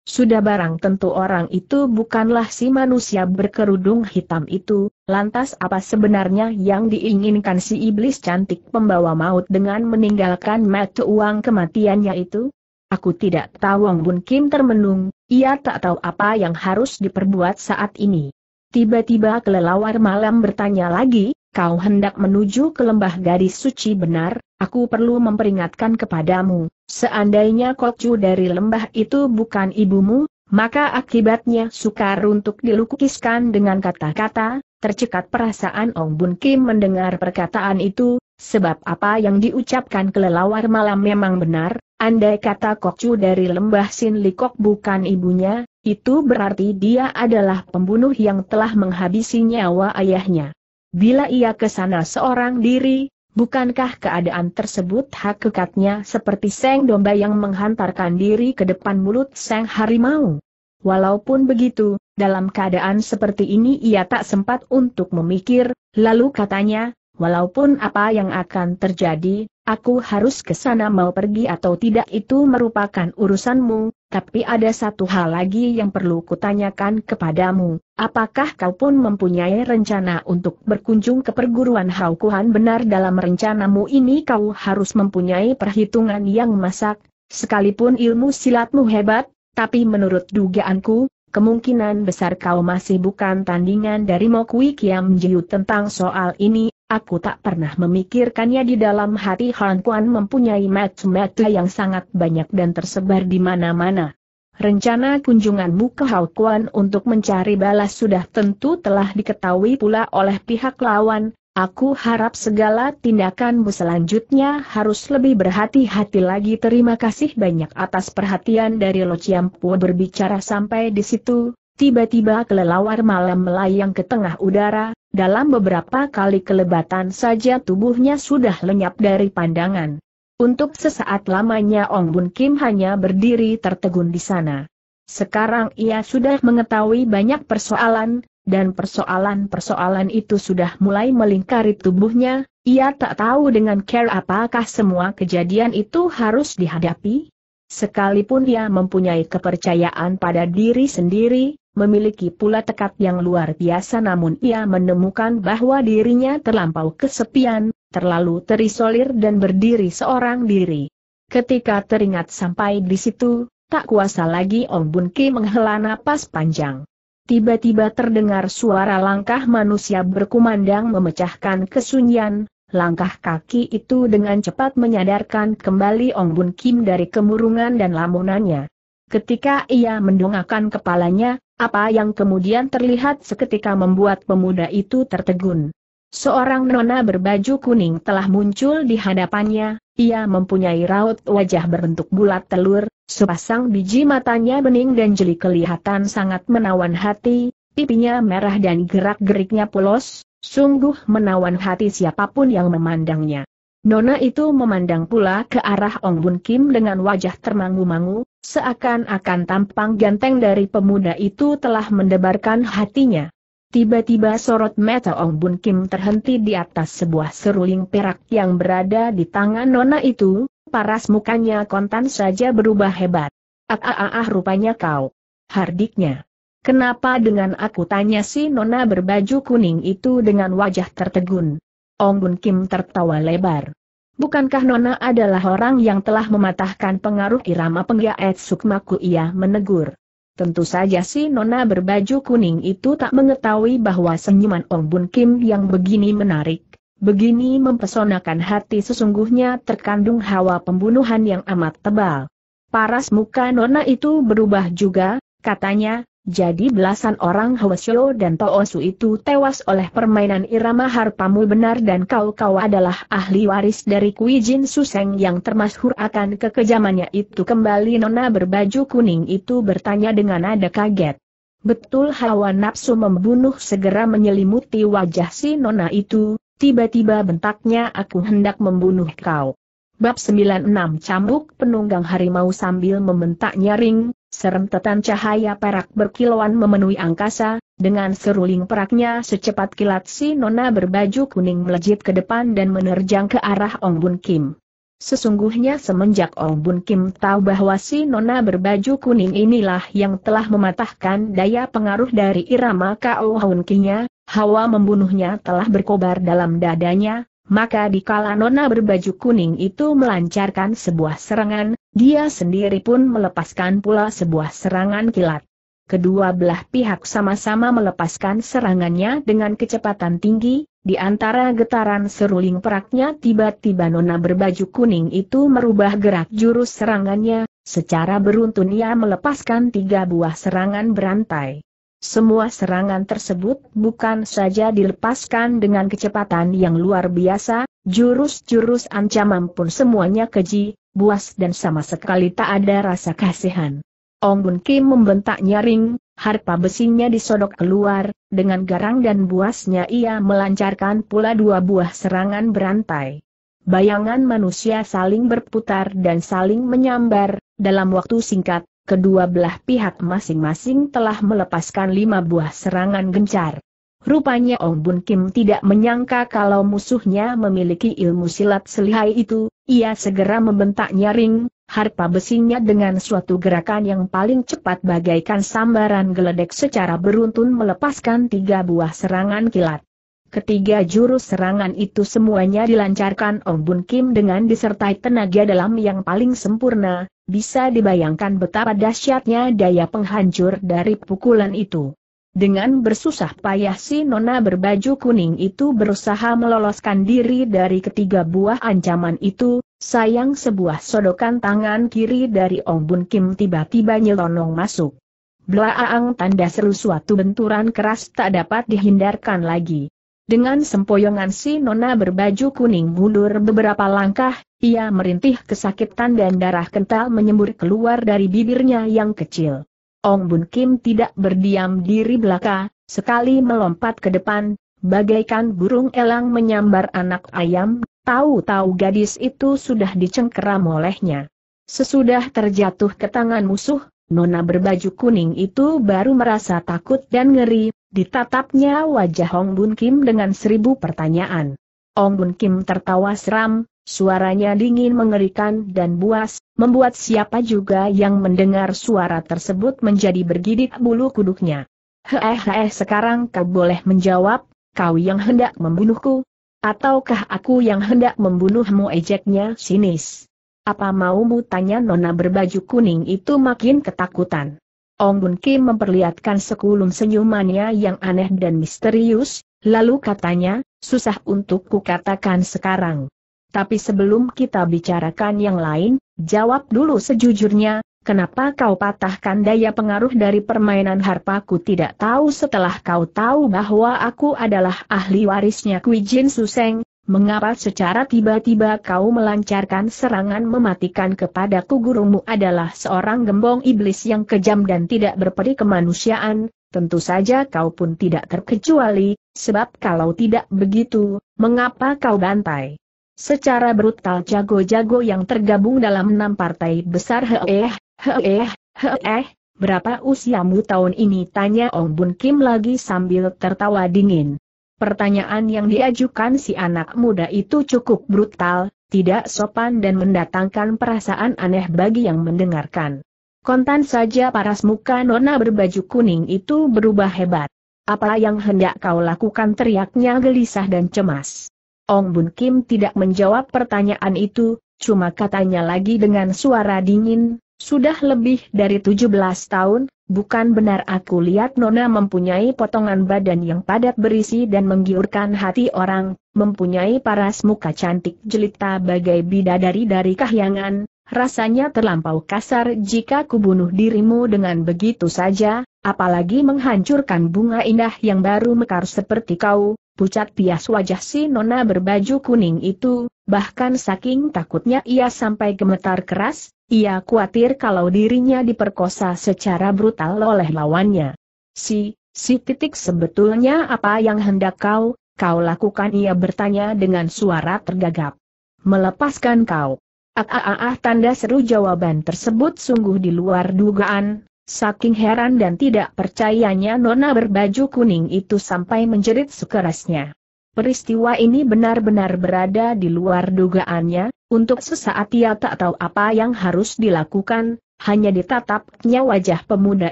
Sudah barang tentu orang itu bukanlah si manusia berkerudung hitam itu, lantas apa sebenarnya yang diinginkan si iblis cantik pembawa maut dengan meninggalkan mata uang kematiannya itu? Aku tidak tahu Wong Bun Kim termenung, ia tak tahu apa yang harus diperbuat saat ini. Tiba-tiba kelelawar malam bertanya lagi, kau hendak menuju ke lembah gadis suci benar, aku perlu memperingatkan kepadamu, seandainya kokju dari lembah itu bukan ibumu, maka akibatnya sukar untuk dilukiskan dengan kata-kata, tercekat perasaan Ong Bun Kim mendengar perkataan itu, sebab apa yang diucapkan kelelawar malam memang benar, andai kata kokju dari lembah Sin Likok bukan ibunya, itu berarti dia adalah pembunuh yang telah menghabisi nyawa ayahnya. Bila ia ke sana seorang diri, bukankah keadaan tersebut hakikatnya seperti seng domba yang menghantarkan diri ke depan mulut seng harimau? Walaupun begitu, dalam keadaan seperti ini ia tak sempat untuk memikir, lalu katanya, Walaupun apa yang akan terjadi, aku harus ke sana mau pergi atau tidak itu merupakan urusanmu, tapi ada satu hal lagi yang perlu kutanyakan kepadamu, apakah kau pun mempunyai rencana untuk berkunjung ke perguruan Haukuhan benar dalam rencanamu ini kau harus mempunyai perhitungan yang masak, sekalipun ilmu silatmu hebat, tapi menurut dugaanku, kemungkinan besar kau masih bukan tandingan dari Mokwi Kiam Jiu tentang soal ini, Aku tak pernah memikirkannya di dalam hati Han Kuan mempunyai mata-mata yang sangat banyak dan tersebar di mana-mana. Rencana kunjunganmu ke Hao Kuan untuk mencari balas sudah tentu telah diketahui pula oleh pihak lawan, aku harap segala tindakanmu selanjutnya harus lebih berhati-hati lagi. Terima kasih banyak atas perhatian dari Lo Chiampu berbicara sampai di situ, Tiba-tiba kelelawar malam melayang ke tengah udara, dalam beberapa kali kelebatan saja tubuhnya sudah lenyap dari pandangan. Untuk sesaat lamanya Ong Bun Kim hanya berdiri tertegun di sana. Sekarang ia sudah mengetahui banyak persoalan, dan persoalan-persoalan itu sudah mulai melingkari tubuhnya, ia tak tahu dengan care apakah semua kejadian itu harus dihadapi. Sekalipun ia mempunyai kepercayaan pada diri sendiri, Memiliki pula tekad yang luar biasa namun ia menemukan bahwa dirinya terlampau kesepian, terlalu terisolir dan berdiri seorang diri. Ketika teringat sampai di situ, tak kuasa lagi Ong Bun Ki menghela napas panjang. Tiba-tiba terdengar suara langkah manusia berkumandang memecahkan kesunyian, langkah kaki itu dengan cepat menyadarkan kembali Ong Bun Kim dari kemurungan dan lamunannya. Ketika ia mendongakkan kepalanya, apa yang kemudian terlihat seketika membuat pemuda itu tertegun. Seorang nona berbaju kuning telah muncul di hadapannya, ia mempunyai raut wajah berbentuk bulat telur, sepasang biji matanya bening dan jeli kelihatan sangat menawan hati, pipinya merah dan gerak-geriknya polos, sungguh menawan hati siapapun yang memandangnya. Nona itu memandang pula ke arah Ong Bun Kim dengan wajah termangu-mangu, seakan-akan tampang ganteng dari pemuda itu telah mendebarkan hatinya. Tiba-tiba sorot mata Ong Bun Kim terhenti di atas sebuah seruling perak yang berada di tangan Nona itu, paras mukanya kontan saja berubah hebat. Ah ah ah, ah rupanya kau. Hardiknya. Kenapa dengan aku tanya si Nona berbaju kuning itu dengan wajah tertegun. Ong Bun Kim tertawa lebar. Bukankah Nona adalah orang yang telah mematahkan pengaruh irama penggaet sukmaku ia menegur. Tentu saja si Nona berbaju kuning itu tak mengetahui bahwa senyuman Ong Bun Kim yang begini menarik, begini mempesonakan hati sesungguhnya terkandung hawa pembunuhan yang amat tebal. Paras muka Nona itu berubah juga, katanya, jadi belasan orang Hwasyo dan Toosu itu tewas oleh permainan irama harpamu benar dan kau-kau adalah ahli waris dari Kui Jin Suseng yang termasuk akan kekejamannya itu kembali nona berbaju kuning itu bertanya dengan nada kaget. Betul hawa nafsu membunuh segera menyelimuti wajah si nona itu, tiba-tiba bentaknya aku hendak membunuh kau. Bab 96 Cambuk Penunggang Harimau sambil membentak nyaring, Serentetan cahaya perak berkilauan memenuhi angkasa, dengan seruling peraknya secepat kilat si nona berbaju kuning melejit ke depan dan menerjang ke arah Ong Bun Kim. Sesungguhnya semenjak Ong Bun Kim tahu bahwa si nona berbaju kuning inilah yang telah mematahkan daya pengaruh dari irama Kao hawa membunuhnya telah berkobar dalam dadanya, maka di dikala nona berbaju kuning itu melancarkan sebuah serangan, dia sendiri pun melepaskan pula sebuah serangan kilat. Kedua belah pihak sama-sama melepaskan serangannya dengan kecepatan tinggi, di antara getaran seruling peraknya tiba-tiba nona berbaju kuning itu merubah gerak jurus serangannya, secara beruntun ia melepaskan tiga buah serangan berantai semua serangan tersebut bukan saja dilepaskan dengan kecepatan yang luar biasa, jurus-jurus ancaman pun semuanya keji, buas dan sama sekali tak ada rasa kasihan. Ong Bun Kim membentak nyaring, harpa besinya disodok keluar, dengan garang dan buasnya ia melancarkan pula dua buah serangan berantai. Bayangan manusia saling berputar dan saling menyambar, dalam waktu singkat, kedua belah pihak masing-masing telah melepaskan lima buah serangan gencar. Rupanya Ong Bun Kim tidak menyangka kalau musuhnya memiliki ilmu silat selihai itu, ia segera membentak nyaring, harpa besinya dengan suatu gerakan yang paling cepat bagaikan sambaran geledek secara beruntun melepaskan tiga buah serangan kilat. Ketiga jurus serangan itu semuanya dilancarkan Ong Bun Kim dengan disertai tenaga dalam yang paling sempurna, bisa dibayangkan betapa dahsyatnya daya penghancur dari pukulan itu. Dengan bersusah payah si nona berbaju kuning itu berusaha meloloskan diri dari ketiga buah ancaman itu, sayang sebuah sodokan tangan kiri dari Ong Bun Kim tiba-tiba nyelonong masuk. Blaang tanda seru suatu benturan keras tak dapat dihindarkan lagi. Dengan sempoyongan si Nona berbaju kuning mundur beberapa langkah, ia merintih kesakitan dan darah kental menyembur keluar dari bibirnya yang kecil. Ong Bun Kim tidak berdiam diri belaka, sekali melompat ke depan, bagaikan burung elang menyambar anak ayam, tahu-tahu gadis itu sudah dicengkeram olehnya. Sesudah terjatuh ke tangan musuh, Nona berbaju kuning itu baru merasa takut dan ngeri, Ditatapnya wajah Hong Bun Kim dengan seribu pertanyaan. Hong Bun Kim tertawa seram, suaranya dingin mengerikan dan buas, membuat siapa juga yang mendengar suara tersebut menjadi bergidik bulu kuduknya. Hehehe, sekarang kau boleh menjawab, kau yang hendak membunuhku? Ataukah aku yang hendak membunuhmu ejeknya sinis? Apa maumu tanya nona berbaju kuning itu makin ketakutan. Ong Bun Kim memperlihatkan sekulum senyumannya yang aneh dan misterius, lalu katanya, susah untuk kukatakan sekarang. Tapi sebelum kita bicarakan yang lain, jawab dulu sejujurnya, kenapa kau patahkan daya pengaruh dari permainan harpaku tidak tahu setelah kau tahu bahwa aku adalah ahli warisnya Kui Jin Suseng, Mengapa secara tiba-tiba kau melancarkan serangan mematikan kepadaku gurumu adalah seorang gembong iblis yang kejam dan tidak berperi kemanusiaan, tentu saja kau pun tidak terkecuali, sebab kalau tidak begitu, mengapa kau bantai? Secara brutal jago-jago yang tergabung dalam enam partai besar heeh, heeh, heeh, berapa usiamu tahun ini tanya Ong Bun Kim lagi sambil tertawa dingin. Pertanyaan yang diajukan si anak muda itu cukup brutal, tidak sopan dan mendatangkan perasaan aneh bagi yang mendengarkan. Kontan saja paras muka nona berbaju kuning itu berubah hebat. Apa yang hendak kau lakukan teriaknya gelisah dan cemas. Ong Bun Kim tidak menjawab pertanyaan itu, cuma katanya lagi dengan suara dingin, sudah lebih dari 17 tahun, Bukan benar aku lihat Nona mempunyai potongan badan yang padat berisi dan menggiurkan hati orang, mempunyai paras muka cantik jelita bagai bidadari dari kahyangan, rasanya terlampau kasar jika kubunuh dirimu dengan begitu saja, apalagi menghancurkan bunga indah yang baru mekar seperti kau, Pucat pias wajah si nona berbaju kuning itu, bahkan saking takutnya ia sampai gemetar keras, ia khawatir kalau dirinya diperkosa secara brutal oleh lawannya. Si, si titik sebetulnya apa yang hendak kau, kau lakukan ia bertanya dengan suara tergagap. Melepaskan kau. Ah, ah, ah, ah tanda seru jawaban tersebut sungguh di luar dugaan, Saking heran dan tidak percayanya Nona berbaju kuning itu sampai menjerit sekerasnya. Peristiwa ini benar-benar berada di luar dugaannya, untuk sesaat ia tak tahu apa yang harus dilakukan, hanya ditatapnya wajah pemuda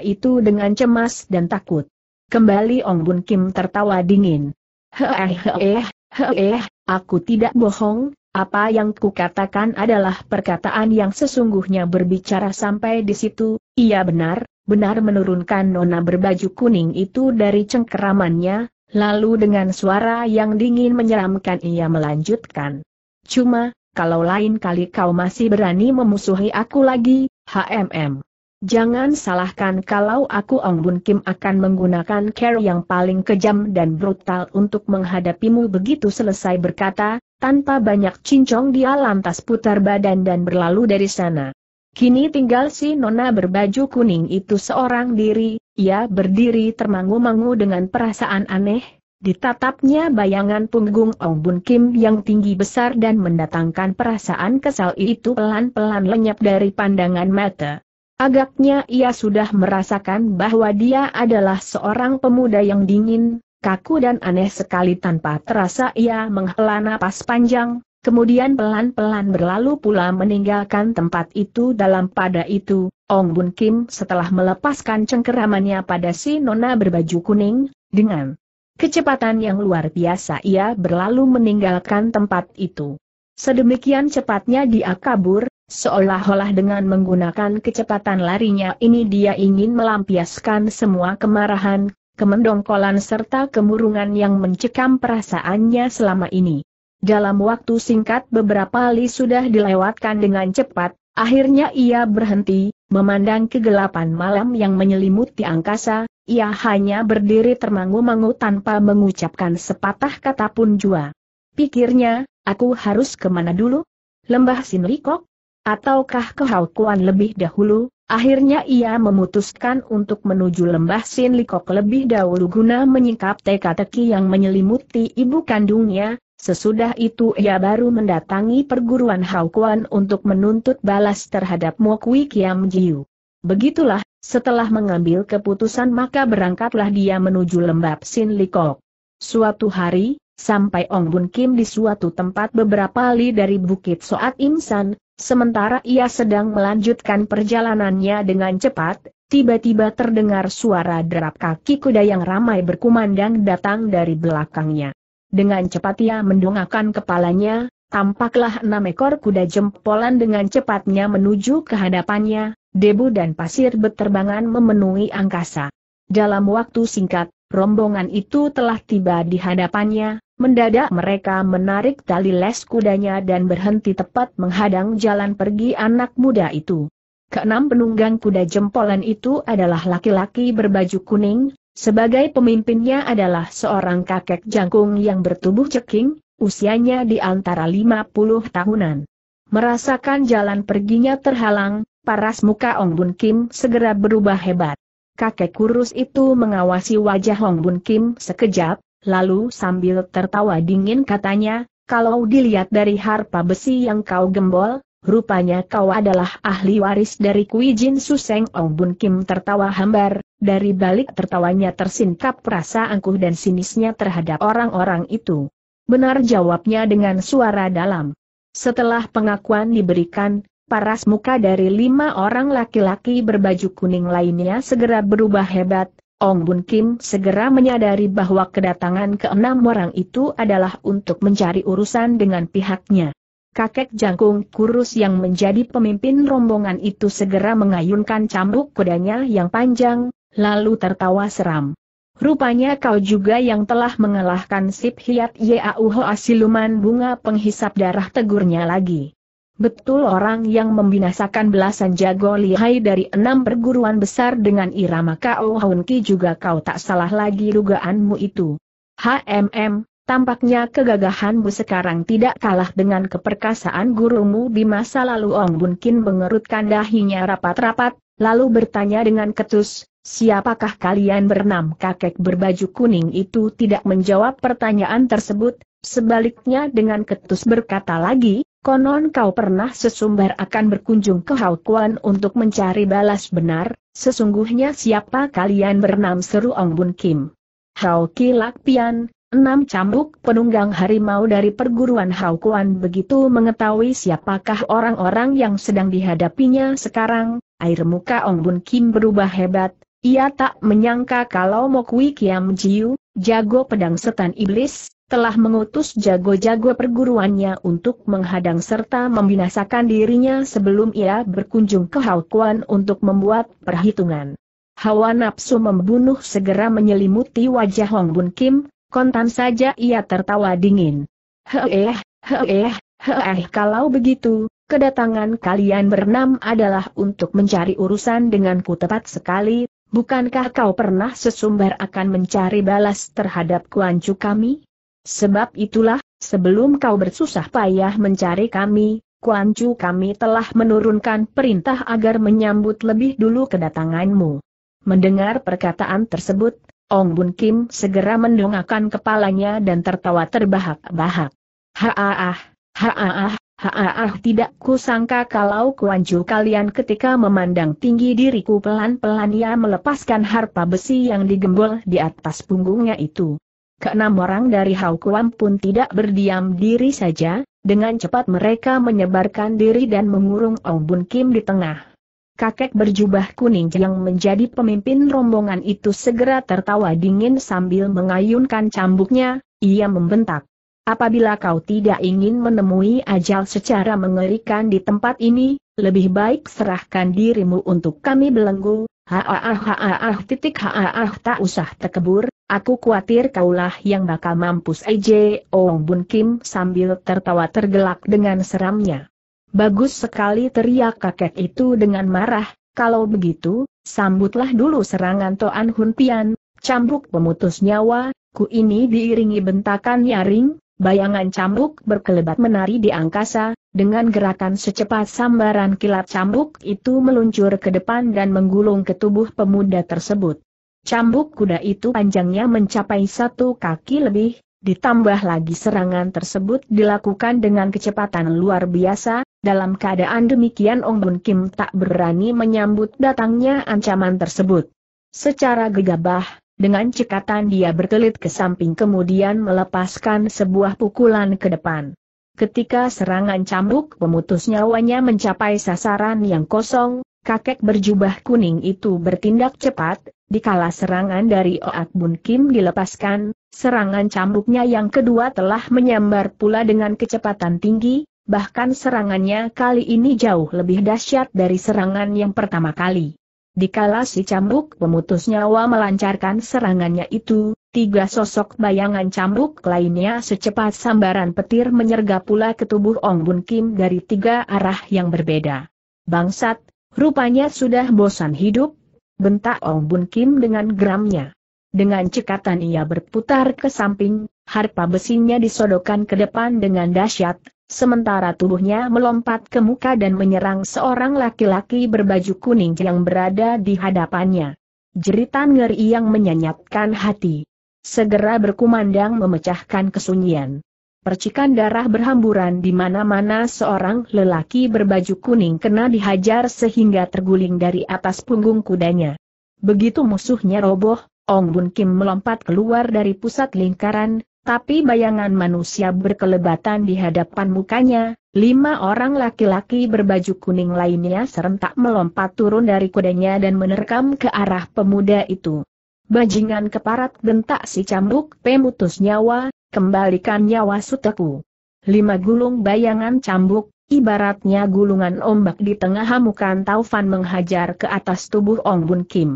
itu dengan cemas dan takut. Kembali Ong Bun Kim tertawa dingin. Heeh heeh, heeh, aku tidak bohong, apa yang kukatakan adalah perkataan yang sesungguhnya berbicara sampai di situ, ia benar, benar menurunkan nona berbaju kuning itu dari cengkeramannya, lalu dengan suara yang dingin menyeramkan ia melanjutkan. Cuma, kalau lain kali kau masih berani memusuhi aku lagi, HMM. Jangan salahkan kalau aku Ong Bun Kim akan menggunakan care yang paling kejam dan brutal untuk menghadapimu begitu selesai berkata, tanpa banyak cincong dia lantas putar badan dan berlalu dari sana. Kini tinggal si nona berbaju kuning itu seorang diri, ia berdiri termangu-mangu dengan perasaan aneh, ditatapnya bayangan punggung Ong Bun Kim yang tinggi besar dan mendatangkan perasaan kesal itu pelan-pelan lenyap dari pandangan mata. Agaknya ia sudah merasakan bahwa dia adalah seorang pemuda yang dingin, kaku dan aneh sekali tanpa terasa ia menghela napas panjang, kemudian pelan-pelan berlalu pula meninggalkan tempat itu dalam pada itu, Ong Bun Kim setelah melepaskan cengkeramannya pada si nona berbaju kuning, dengan kecepatan yang luar biasa ia berlalu meninggalkan tempat itu. Sedemikian cepatnya dia kabur, Seolah-olah dengan menggunakan kecepatan larinya ini dia ingin melampiaskan semua kemarahan, kemendongkolan serta kemurungan yang mencekam perasaannya selama ini. Dalam waktu singkat beberapa li sudah dilewatkan dengan cepat, akhirnya ia berhenti, memandang kegelapan malam yang menyelimuti angkasa, ia hanya berdiri termangu-mangu tanpa mengucapkan sepatah kata pun jua. Pikirnya, aku harus kemana dulu? Lembah Sinlikok? Ataukah kehaukuan lebih dahulu? Akhirnya ia memutuskan untuk menuju lembah Sin Likok lebih dahulu guna menyingkap teka-teki yang menyelimuti ibu kandungnya, Sesudah itu ia baru mendatangi perguruan Haukuan untuk menuntut balas terhadap Mokwi Kiam Jiu. Begitulah, setelah mengambil keputusan maka berangkatlah dia menuju lembah Sin Likok. Suatu hari, sampai Ong Bun Kim di suatu tempat beberapa li dari Bukit Soat Imsan, sementara ia sedang melanjutkan perjalanannya dengan cepat, tiba-tiba terdengar suara derap kaki kuda yang ramai berkumandang datang dari belakangnya. Dengan cepat ia mendongakkan kepalanya, tampaklah enam ekor kuda jempolan dengan cepatnya menuju ke hadapannya, debu dan pasir berterbangan memenuhi angkasa. Dalam waktu singkat, rombongan itu telah tiba di hadapannya, Mendadak mereka menarik tali les kudanya dan berhenti tepat menghadang jalan pergi anak muda itu. Keenam penunggang kuda jempolan itu adalah laki-laki berbaju kuning, sebagai pemimpinnya adalah seorang kakek jangkung yang bertubuh ceking, usianya di antara 50 tahunan. Merasakan jalan perginya terhalang, paras muka Ong Bun Kim segera berubah hebat. Kakek kurus itu mengawasi wajah Hong Bun Kim sekejap, lalu sambil tertawa dingin katanya, kalau dilihat dari harpa besi yang kau gembol, rupanya kau adalah ahli waris dari Kui Jin Suseng Ong Bun Kim tertawa hambar, dari balik tertawanya tersingkap rasa angkuh dan sinisnya terhadap orang-orang itu. Benar jawabnya dengan suara dalam. Setelah pengakuan diberikan, paras muka dari lima orang laki-laki berbaju kuning lainnya segera berubah hebat, Ong Bun Kim segera menyadari bahwa kedatangan keenam orang itu adalah untuk mencari urusan dengan pihaknya. Kakek jangkung kurus yang menjadi pemimpin rombongan itu segera mengayunkan cambuk kudanya yang panjang, lalu tertawa seram. Rupanya kau juga yang telah mengalahkan Sip Hiat Yauho Asiluman bunga penghisap darah tegurnya lagi. Betul orang yang membinasakan belasan jago lihai dari enam perguruan besar dengan irama kau haunki juga kau tak salah lagi dugaanmu itu. HMM, tampaknya kegagahanmu sekarang tidak kalah dengan keperkasaan gurumu di masa lalu Ong Bun mengerutkan dahinya rapat-rapat, lalu bertanya dengan ketus, siapakah kalian bernam kakek berbaju kuning itu tidak menjawab pertanyaan tersebut, sebaliknya dengan ketus berkata lagi, Konon kau pernah sesumbar akan berkunjung ke Kuan untuk mencari balas benar, sesungguhnya siapa kalian bernam seru Ong Bun Kim. Hau Lak Pian, enam cambuk penunggang harimau dari perguruan Kuan begitu mengetahui siapakah orang-orang yang sedang dihadapinya sekarang, air muka Ong Bun Kim berubah hebat, ia tak menyangka kalau Mokwi Kiam Jiu, jago pedang setan iblis, telah mengutus jago-jago perguruannya untuk menghadang serta membinasakan dirinya sebelum ia berkunjung ke Haokuan untuk membuat perhitungan. Hawa nafsu membunuh segera menyelimuti wajah Hong Bun Kim, kontan saja ia tertawa dingin. Heeh, heeh, heeh kalau begitu, kedatangan kalian berenam adalah untuk mencari urusan denganku tepat sekali, bukankah kau pernah sesumbar akan mencari balas terhadap kuancu kami? Sebab itulah, sebelum kau bersusah payah mencari kami, Kuan Chu kami telah menurunkan perintah agar menyambut lebih dulu kedatanganmu. Mendengar perkataan tersebut, Ong Bun Kim segera mendongakkan kepalanya dan tertawa terbahak-bahak. Haaah, haaah, haaah tidak kusangka kalau Kuan kalian ketika memandang tinggi diriku pelan-pelan ia melepaskan harpa besi yang digembol di atas punggungnya itu. Keenam orang dari Haukuan pun tidak berdiam diri saja, dengan cepat mereka menyebarkan diri dan mengurung Ong Bun Kim di tengah. Kakek berjubah kuning yang menjadi pemimpin rombongan itu segera tertawa dingin sambil mengayunkan cambuknya, ia membentak. Apabila kau tidak ingin menemui ajal secara mengerikan di tempat ini, lebih baik serahkan dirimu untuk kami belenggu. ha ha. titik ha. tak usah tekebur, Aku khawatir kaulah yang bakal mampus Eje Ong Bun Kim sambil tertawa tergelak dengan seramnya. Bagus sekali teriak kakek itu dengan marah, kalau begitu, sambutlah dulu serangan Toan Hun Pian, cambuk pemutus nyawa, ku ini diiringi bentakan nyaring, bayangan cambuk berkelebat menari di angkasa, dengan gerakan secepat sambaran kilat cambuk itu meluncur ke depan dan menggulung ke tubuh pemuda tersebut. Cambuk kuda itu panjangnya mencapai satu kaki lebih, ditambah lagi serangan tersebut dilakukan dengan kecepatan luar biasa, dalam keadaan demikian Ong Bun Kim tak berani menyambut datangnya ancaman tersebut. Secara gegabah, dengan cekatan dia berkelit ke samping kemudian melepaskan sebuah pukulan ke depan. Ketika serangan cambuk pemutus nyawanya mencapai sasaran yang kosong, kakek berjubah kuning itu bertindak cepat, Dikala serangan dari Oat Bun Kim dilepaskan, serangan cambuknya yang kedua telah menyambar pula dengan kecepatan tinggi, bahkan serangannya kali ini jauh lebih dahsyat dari serangan yang pertama kali. Dikala si cambuk pemutus nyawa melancarkan serangannya itu, tiga sosok bayangan cambuk lainnya secepat sambaran petir menyergap pula ke tubuh Ong Bun Kim dari tiga arah yang berbeda. Bangsat, rupanya sudah bosan hidup, bentak Ong Bun Kim dengan geramnya. Dengan cekatan ia berputar ke samping, harpa besinya disodokkan ke depan dengan dahsyat, sementara tubuhnya melompat ke muka dan menyerang seorang laki-laki berbaju kuning yang berada di hadapannya. Jeritan ngeri yang menyanyapkan hati. Segera berkumandang memecahkan kesunyian. Percikan darah berhamburan di mana-mana seorang lelaki berbaju kuning kena dihajar sehingga terguling dari atas punggung kudanya. Begitu musuhnya roboh, Ong Bun Kim melompat keluar dari pusat lingkaran, tapi bayangan manusia berkelebatan di hadapan mukanya, lima orang laki-laki berbaju kuning lainnya serentak melompat turun dari kudanya dan menerkam ke arah pemuda itu. Bajingan keparat bentak si cambuk pemutus nyawa, kembalikan nyawa suteku. Lima gulung bayangan cambuk, ibaratnya gulungan ombak di tengah hamukan taufan menghajar ke atas tubuh Ong Bun Kim.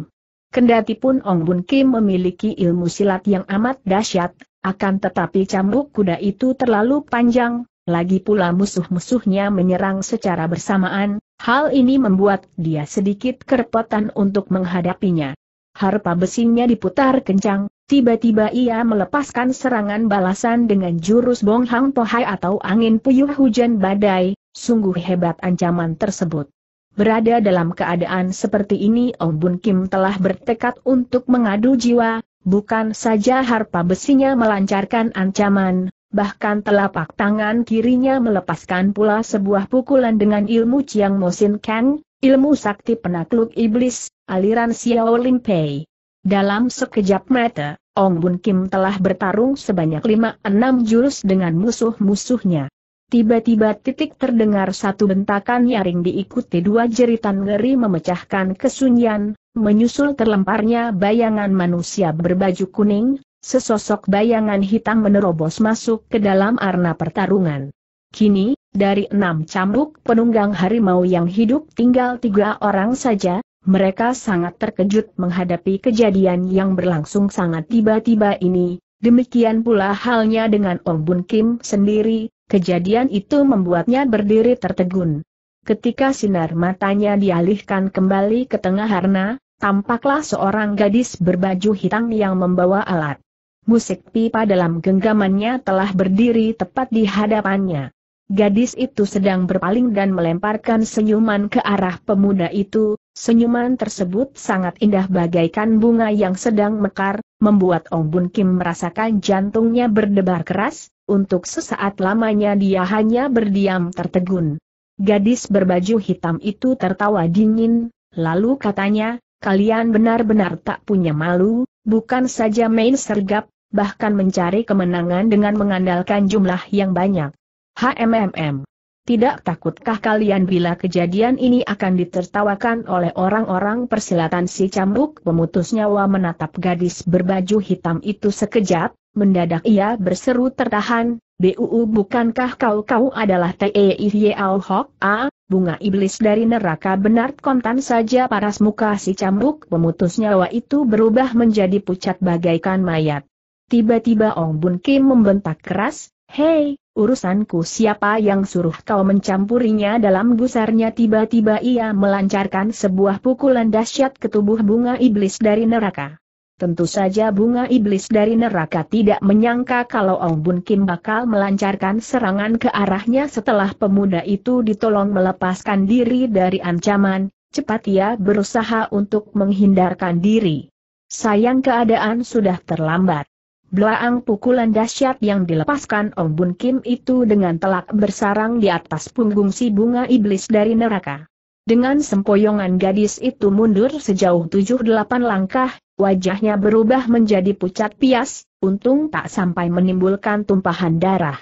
Kendati pun Ong Bun Kim memiliki ilmu silat yang amat dahsyat, akan tetapi cambuk kuda itu terlalu panjang, lagi pula musuh-musuhnya menyerang secara bersamaan, hal ini membuat dia sedikit kerepotan untuk menghadapinya. Harpa besinya diputar kencang, Tiba-tiba ia melepaskan serangan balasan dengan jurus Bong Hang Pohai atau angin puyuh hujan badai, sungguh hebat ancaman tersebut. Berada dalam keadaan seperti ini Om Bun Kim telah bertekad untuk mengadu jiwa, bukan saja harpa besinya melancarkan ancaman, bahkan telapak tangan kirinya melepaskan pula sebuah pukulan dengan ilmu Chiang Mosin Kang, ilmu sakti penakluk iblis, aliran Xiao lim pei. Dalam sekejap mata, Ong Bun Kim telah bertarung sebanyak 5 enam jurus dengan musuh-musuhnya. Tiba-tiba titik terdengar satu bentakan nyaring diikuti dua jeritan ngeri memecahkan kesunyian, menyusul terlemparnya bayangan manusia berbaju kuning, sesosok bayangan hitam menerobos masuk ke dalam arena pertarungan. Kini, dari enam cambuk penunggang harimau yang hidup tinggal tiga orang saja, mereka sangat terkejut menghadapi kejadian yang berlangsung sangat tiba-tiba ini, demikian pula halnya dengan Ong Bun Kim sendiri, kejadian itu membuatnya berdiri tertegun. Ketika sinar matanya dialihkan kembali ke tengah harna, tampaklah seorang gadis berbaju hitam yang membawa alat. Musik pipa dalam genggamannya telah berdiri tepat di hadapannya. Gadis itu sedang berpaling dan melemparkan senyuman ke arah pemuda itu, senyuman tersebut sangat indah bagaikan bunga yang sedang mekar, membuat Ong Bun Kim merasakan jantungnya berdebar keras, untuk sesaat lamanya dia hanya berdiam tertegun. Gadis berbaju hitam itu tertawa dingin, lalu katanya, kalian benar-benar tak punya malu, bukan saja main sergap, bahkan mencari kemenangan dengan mengandalkan jumlah yang banyak. HMMM. Tidak takutkah kalian bila kejadian ini akan ditertawakan oleh orang-orang persilatan si cambuk pemutus nyawa menatap gadis berbaju hitam itu sekejap, mendadak ia berseru tertahan, BUU bukankah kau-kau adalah TEI Al Hok A, bunga iblis dari neraka benar kontan saja paras muka si cambuk pemutus nyawa itu berubah menjadi pucat bagaikan mayat. Tiba-tiba Ong Bun Kim membentak keras, Hei, urusanku siapa yang suruh kau mencampurinya dalam gusarnya tiba-tiba ia melancarkan sebuah pukulan dahsyat ke tubuh bunga iblis dari neraka. Tentu saja bunga iblis dari neraka tidak menyangka kalau Ong Bun Kim bakal melancarkan serangan ke arahnya setelah pemuda itu ditolong melepaskan diri dari ancaman, cepat ia berusaha untuk menghindarkan diri. Sayang keadaan sudah terlambat. Belaang pukulan dahsyat yang dilepaskan Ong Bun Kim itu dengan telak bersarang di atas punggung si bunga iblis dari neraka. Dengan sempoyongan gadis itu mundur sejauh tujuh delapan langkah, wajahnya berubah menjadi pucat pias, untung tak sampai menimbulkan tumpahan darah.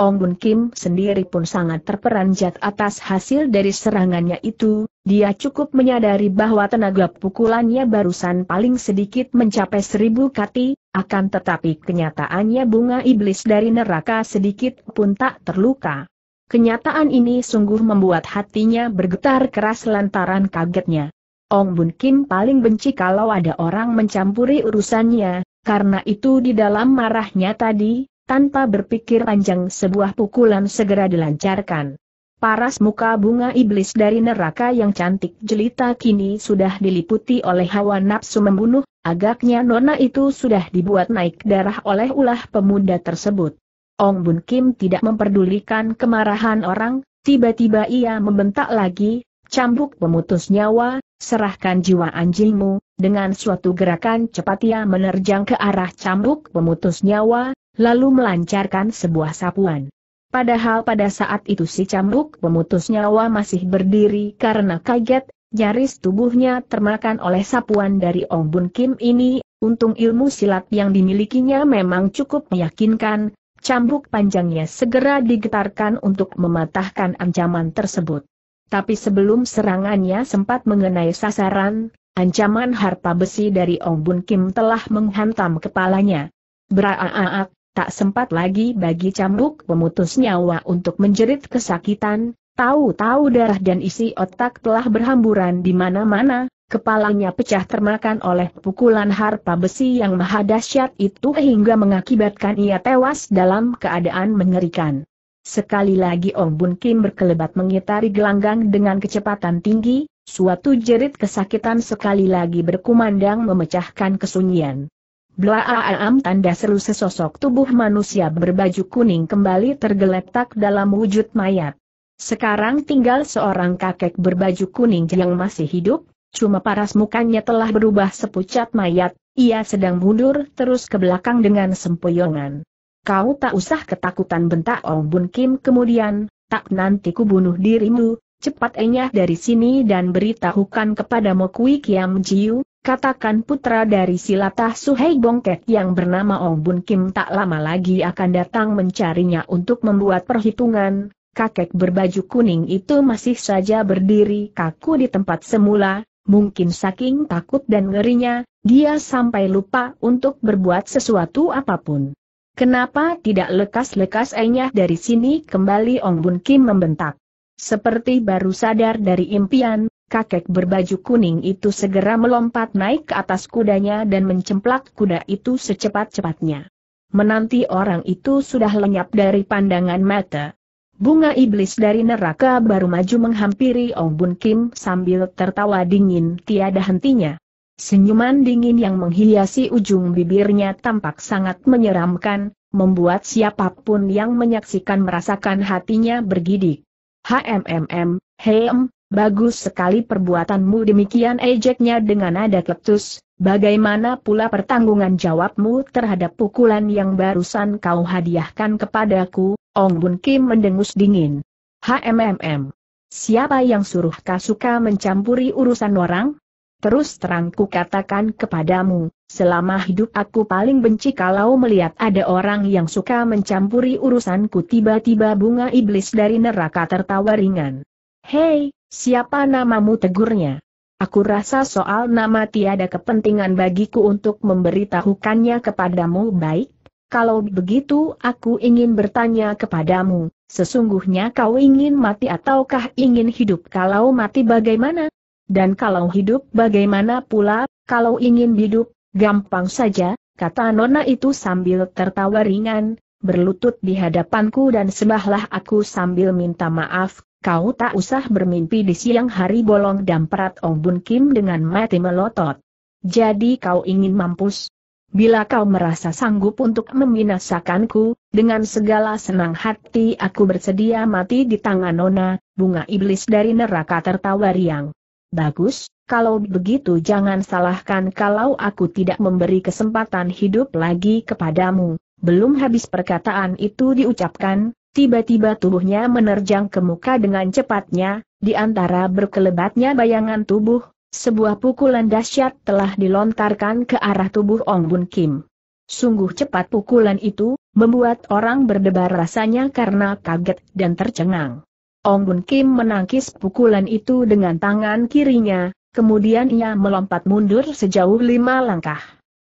Ong Bun Kim sendiri pun sangat terperanjat atas hasil dari serangannya itu, dia cukup menyadari bahwa tenaga pukulannya barusan paling sedikit mencapai seribu kati, akan tetapi kenyataannya bunga iblis dari neraka sedikit pun tak terluka. Kenyataan ini sungguh membuat hatinya bergetar keras lantaran kagetnya. Ong Bun Kim paling benci kalau ada orang mencampuri urusannya, karena itu di dalam marahnya tadi, tanpa berpikir panjang sebuah pukulan segera dilancarkan. Paras muka bunga iblis dari neraka yang cantik jelita kini sudah diliputi oleh hawa nafsu membunuh, agaknya nona itu sudah dibuat naik darah oleh ulah pemuda tersebut. Ong Bun Kim tidak memperdulikan kemarahan orang, tiba-tiba ia membentak lagi, cambuk pemutus nyawa, serahkan jiwa anjingmu, dengan suatu gerakan cepat ia menerjang ke arah cambuk pemutus nyawa, lalu melancarkan sebuah sapuan. Padahal pada saat itu si cambuk pemutus nyawa masih berdiri karena kaget, nyaris tubuhnya termakan oleh sapuan dari Ong Bun Kim ini, untung ilmu silat yang dimilikinya memang cukup meyakinkan, cambuk panjangnya segera digetarkan untuk mematahkan ancaman tersebut. Tapi sebelum serangannya sempat mengenai sasaran, ancaman harpa besi dari Ong Bun Kim telah menghantam kepalanya. Beraaak, tak sempat lagi bagi cambuk pemutus nyawa untuk menjerit kesakitan, tahu-tahu darah dan isi otak telah berhamburan di mana-mana, kepalanya pecah termakan oleh pukulan harpa besi yang maha dahsyat itu hingga mengakibatkan ia tewas dalam keadaan mengerikan. Sekali lagi Ong Bun Kim berkelebat mengitari gelanggang dengan kecepatan tinggi, suatu jerit kesakitan sekali lagi berkumandang memecahkan kesunyian. Blaaam tanda seru sesosok tubuh manusia berbaju kuning kembali tergeletak dalam wujud mayat. Sekarang tinggal seorang kakek berbaju kuning yang masih hidup, cuma paras mukanya telah berubah sepucat mayat, ia sedang mundur terus ke belakang dengan sempoyongan. Kau tak usah ketakutan bentak Ong Bun Kim kemudian, tak nanti ku bunuh dirimu, cepat enyah dari sini dan beritahukan kepada Mokui Kiam Jiu, Katakan putra dari silatah Suhei Bongket yang bernama Ong Bun Kim tak lama lagi akan datang mencarinya untuk membuat perhitungan, kakek berbaju kuning itu masih saja berdiri kaku di tempat semula, mungkin saking takut dan ngerinya, dia sampai lupa untuk berbuat sesuatu apapun. Kenapa tidak lekas-lekas enyah dari sini kembali Ong Bun Kim membentak. Seperti baru sadar dari impian, kakek berbaju kuning itu segera melompat naik ke atas kudanya dan mencemplak kuda itu secepat-cepatnya. Menanti orang itu sudah lenyap dari pandangan mata. Bunga iblis dari neraka baru maju menghampiri Ong Bun Kim sambil tertawa dingin tiada hentinya. Senyuman dingin yang menghiasi ujung bibirnya tampak sangat menyeramkan, membuat siapapun yang menyaksikan merasakan hatinya bergidik. HMMM, hem, Bagus sekali perbuatanmu demikian ejeknya dengan nada kleptus, bagaimana pula pertanggungan jawabmu terhadap pukulan yang barusan kau hadiahkan kepadaku, Ong Bun Kim mendengus dingin. HMMM. Siapa yang suruh suka mencampuri urusan orang? Terus terang ku katakan kepadamu, selama hidup aku paling benci kalau melihat ada orang yang suka mencampuri urusanku tiba-tiba bunga iblis dari neraka tertawa ringan. Hei, siapa namamu tegurnya? Aku rasa soal nama tiada kepentingan bagiku untuk memberitahukannya kepadamu baik. Kalau begitu aku ingin bertanya kepadamu, sesungguhnya kau ingin mati ataukah ingin hidup kalau mati bagaimana? Dan kalau hidup bagaimana pula, kalau ingin hidup, gampang saja, kata Nona itu sambil tertawa ringan, berlutut di hadapanku dan sembahlah aku sambil minta maaf, kau tak usah bermimpi di siang hari bolong perat Ong Bun Kim dengan mati melotot. Jadi kau ingin mampus? Bila kau merasa sanggup untuk membinasakanku, dengan segala senang hati aku bersedia mati di tangan Nona, bunga iblis dari neraka tertawa riang. Bagus, kalau begitu jangan salahkan kalau aku tidak memberi kesempatan hidup lagi kepadamu. Belum habis perkataan itu diucapkan, tiba-tiba tubuhnya menerjang ke muka dengan cepatnya, di antara berkelebatnya bayangan tubuh, sebuah pukulan dahsyat telah dilontarkan ke arah tubuh Ong Bun Kim. Sungguh cepat pukulan itu, membuat orang berdebar rasanya karena kaget dan tercengang. Ong Bun Kim menangkis pukulan itu dengan tangan kirinya, kemudian ia melompat mundur sejauh lima langkah.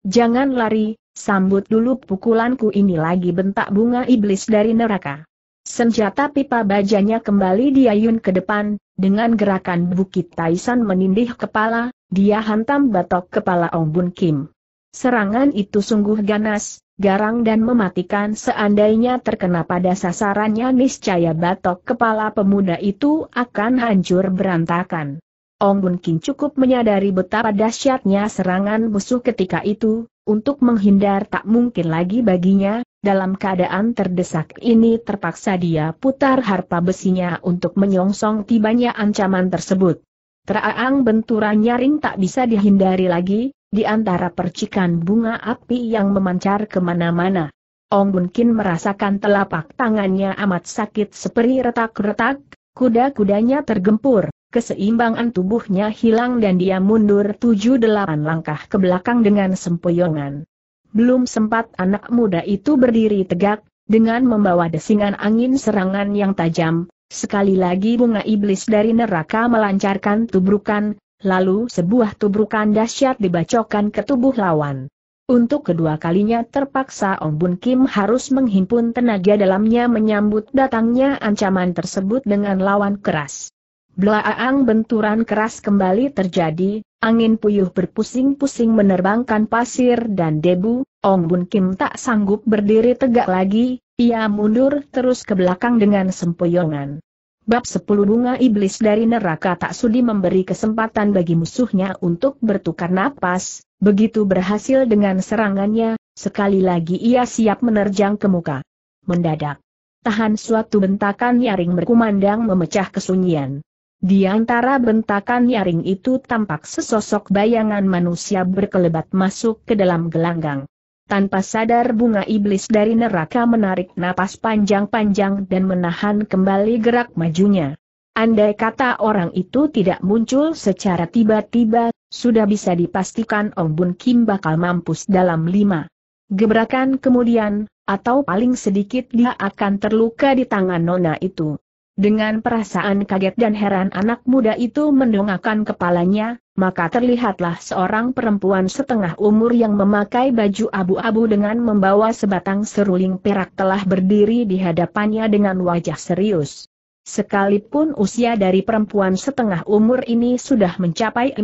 Jangan lari, Sambut dulu pukulanku ini lagi bentak bunga iblis dari neraka. Senjata pipa bajanya kembali diayun ke depan, dengan gerakan bukit Taisan menindih kepala, dia hantam batok kepala Ong Bun Kim. Serangan itu sungguh ganas, garang dan mematikan seandainya terkena pada sasarannya niscaya batok kepala pemuda itu akan hancur berantakan. Ong Bun Kin cukup menyadari betapa dahsyatnya serangan musuh ketika itu, untuk menghindar tak mungkin lagi baginya, dalam keadaan terdesak ini terpaksa dia putar harpa besinya untuk menyongsong tibanya ancaman tersebut. Teraang benturan nyaring tak bisa dihindari lagi, di antara percikan bunga api yang memancar kemana-mana. Ong Bun Kin merasakan telapak tangannya amat sakit seperti retak-retak, kuda-kudanya tergempur keseimbangan tubuhnya hilang dan dia mundur tujuh-delapan langkah ke belakang dengan sempoyongan. Belum sempat anak muda itu berdiri tegak, dengan membawa desingan angin serangan yang tajam, sekali lagi bunga iblis dari neraka melancarkan tubrukan, lalu sebuah tubrukan dahsyat dibacokan ke tubuh lawan. Untuk kedua kalinya terpaksa Ong Bun Kim harus menghimpun tenaga dalamnya menyambut datangnya ancaman tersebut dengan lawan keras. Belaang benturan keras kembali terjadi, angin puyuh berpusing-pusing menerbangkan pasir dan debu, Ong Bun Kim tak sanggup berdiri tegak lagi, ia mundur terus ke belakang dengan sempoyongan. Bab sepuluh Bunga Iblis dari Neraka tak sudi memberi kesempatan bagi musuhnya untuk bertukar napas, begitu berhasil dengan serangannya, sekali lagi ia siap menerjang ke muka. Mendadak. Tahan suatu bentakan nyaring berkumandang memecah kesunyian. Di antara bentakan nyaring itu tampak sesosok bayangan manusia berkelebat masuk ke dalam gelanggang. Tanpa sadar bunga iblis dari neraka menarik napas panjang-panjang dan menahan kembali gerak majunya. Andai kata orang itu tidak muncul secara tiba-tiba, sudah bisa dipastikan Ong Bun Kim bakal mampus dalam lima gebrakan kemudian, atau paling sedikit dia akan terluka di tangan nona itu. Dengan perasaan kaget dan heran anak muda itu mendongakkan kepalanya, maka terlihatlah seorang perempuan setengah umur yang memakai baju abu-abu dengan membawa sebatang seruling perak telah berdiri di hadapannya dengan wajah serius. Sekalipun usia dari perempuan setengah umur ini sudah mencapai 40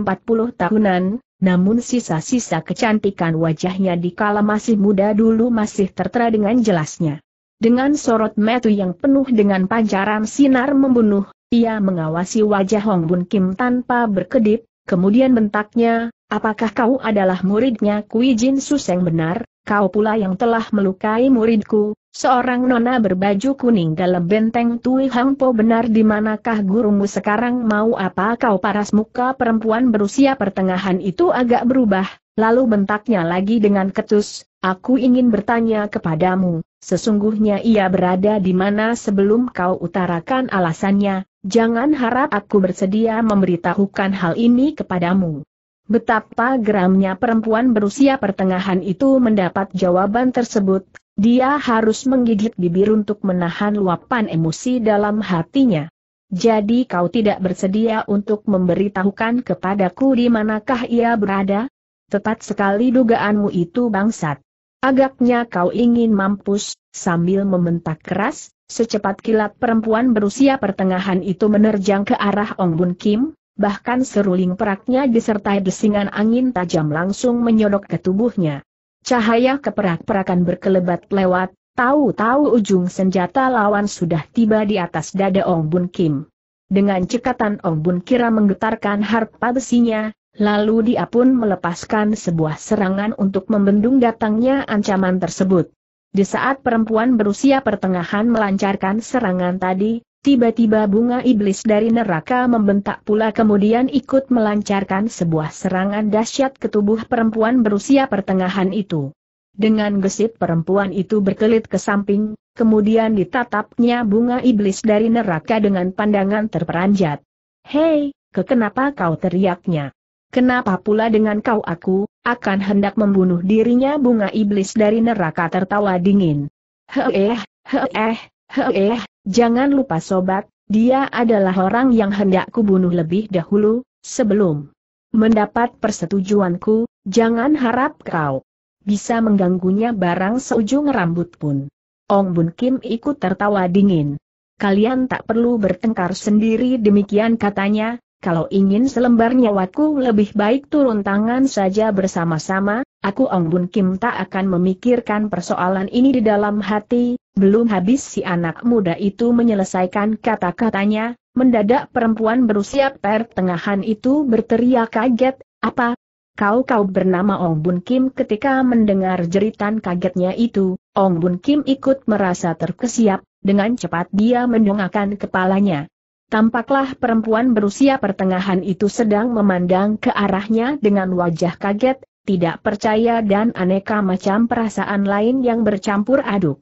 tahunan, namun sisa-sisa kecantikan wajahnya di kala masih muda dulu masih tertera dengan jelasnya. Dengan sorot metu yang penuh dengan pancaran sinar membunuh, ia mengawasi wajah Hong Bun Kim tanpa berkedip, kemudian bentaknya, apakah kau adalah muridnya Kui Jin Suseng benar, kau pula yang telah melukai muridku, seorang nona berbaju kuning dalam benteng Tui Hang Po benar di manakah gurumu sekarang mau apa kau paras muka perempuan berusia pertengahan itu agak berubah, lalu bentaknya lagi dengan ketus, Aku ingin bertanya kepadamu, sesungguhnya ia berada di mana sebelum kau utarakan alasannya, jangan harap aku bersedia memberitahukan hal ini kepadamu. Betapa geramnya perempuan berusia pertengahan itu mendapat jawaban tersebut, dia harus menggigit bibir untuk menahan luapan emosi dalam hatinya. Jadi kau tidak bersedia untuk memberitahukan kepadaku di manakah ia berada? Tepat sekali dugaanmu itu bangsat. Agaknya kau ingin mampus, sambil mementak keras, secepat kilat perempuan berusia pertengahan itu menerjang ke arah Ong Bun Kim, bahkan seruling peraknya disertai desingan angin tajam langsung menyodok ke tubuhnya. Cahaya keperak-perakan berkelebat lewat, tahu-tahu ujung senjata lawan sudah tiba di atas dada Ong Bun Kim. Dengan cekatan Ong Bun Kira menggetarkan harpa besinya, Lalu dia pun melepaskan sebuah serangan untuk membendung datangnya ancaman tersebut. Di saat perempuan berusia pertengahan melancarkan serangan tadi, tiba-tiba bunga iblis dari neraka membentak pula kemudian ikut melancarkan sebuah serangan dahsyat ke tubuh perempuan berusia pertengahan itu. Dengan gesit perempuan itu berkelit ke samping, kemudian ditatapnya bunga iblis dari neraka dengan pandangan terperanjat. Hei, kekenapa kau teriaknya? Kenapa pula dengan kau aku, akan hendak membunuh dirinya bunga iblis dari neraka tertawa dingin. Heeh, heeh, heeh, jangan lupa sobat, dia adalah orang yang hendak kubunuh lebih dahulu, sebelum mendapat persetujuanku, jangan harap kau bisa mengganggunya barang seujung rambut pun. Ong Bun Kim ikut tertawa dingin. Kalian tak perlu bertengkar sendiri demikian katanya, kalau ingin selembar nyawaku lebih baik turun tangan saja bersama-sama, aku Ong Bun Kim tak akan memikirkan persoalan ini di dalam hati, belum habis si anak muda itu menyelesaikan kata-katanya, mendadak perempuan berusia pertengahan itu berteriak kaget, apa? Kau-kau bernama Ong Bun Kim ketika mendengar jeritan kagetnya itu, Ong Bun Kim ikut merasa terkesiap, dengan cepat dia mendongakkan kepalanya. Tampaklah perempuan berusia pertengahan itu sedang memandang ke arahnya dengan wajah kaget, tidak percaya dan aneka macam perasaan lain yang bercampur aduk.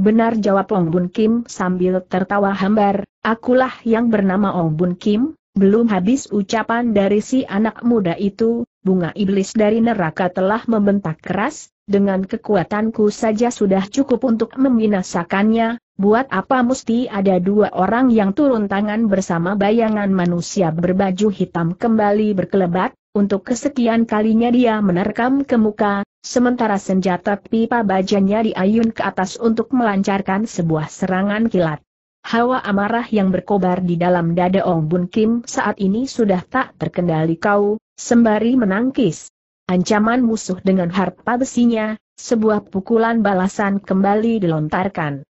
Benar jawab Ong Bun Kim sambil tertawa hambar, akulah yang bernama Ong Bun Kim, belum habis ucapan dari si anak muda itu, bunga iblis dari neraka telah membentak keras, dengan kekuatanku saja sudah cukup untuk membinasakannya, buat apa mesti ada dua orang yang turun tangan bersama bayangan manusia berbaju hitam kembali berkelebat, untuk kesekian kalinya dia menerkam ke muka, sementara senjata pipa bajanya diayun ke atas untuk melancarkan sebuah serangan kilat. Hawa amarah yang berkobar di dalam dada Ong Bun Kim saat ini sudah tak terkendali kau, sembari menangkis ancaman musuh dengan harpa besinya, sebuah pukulan balasan kembali dilontarkan.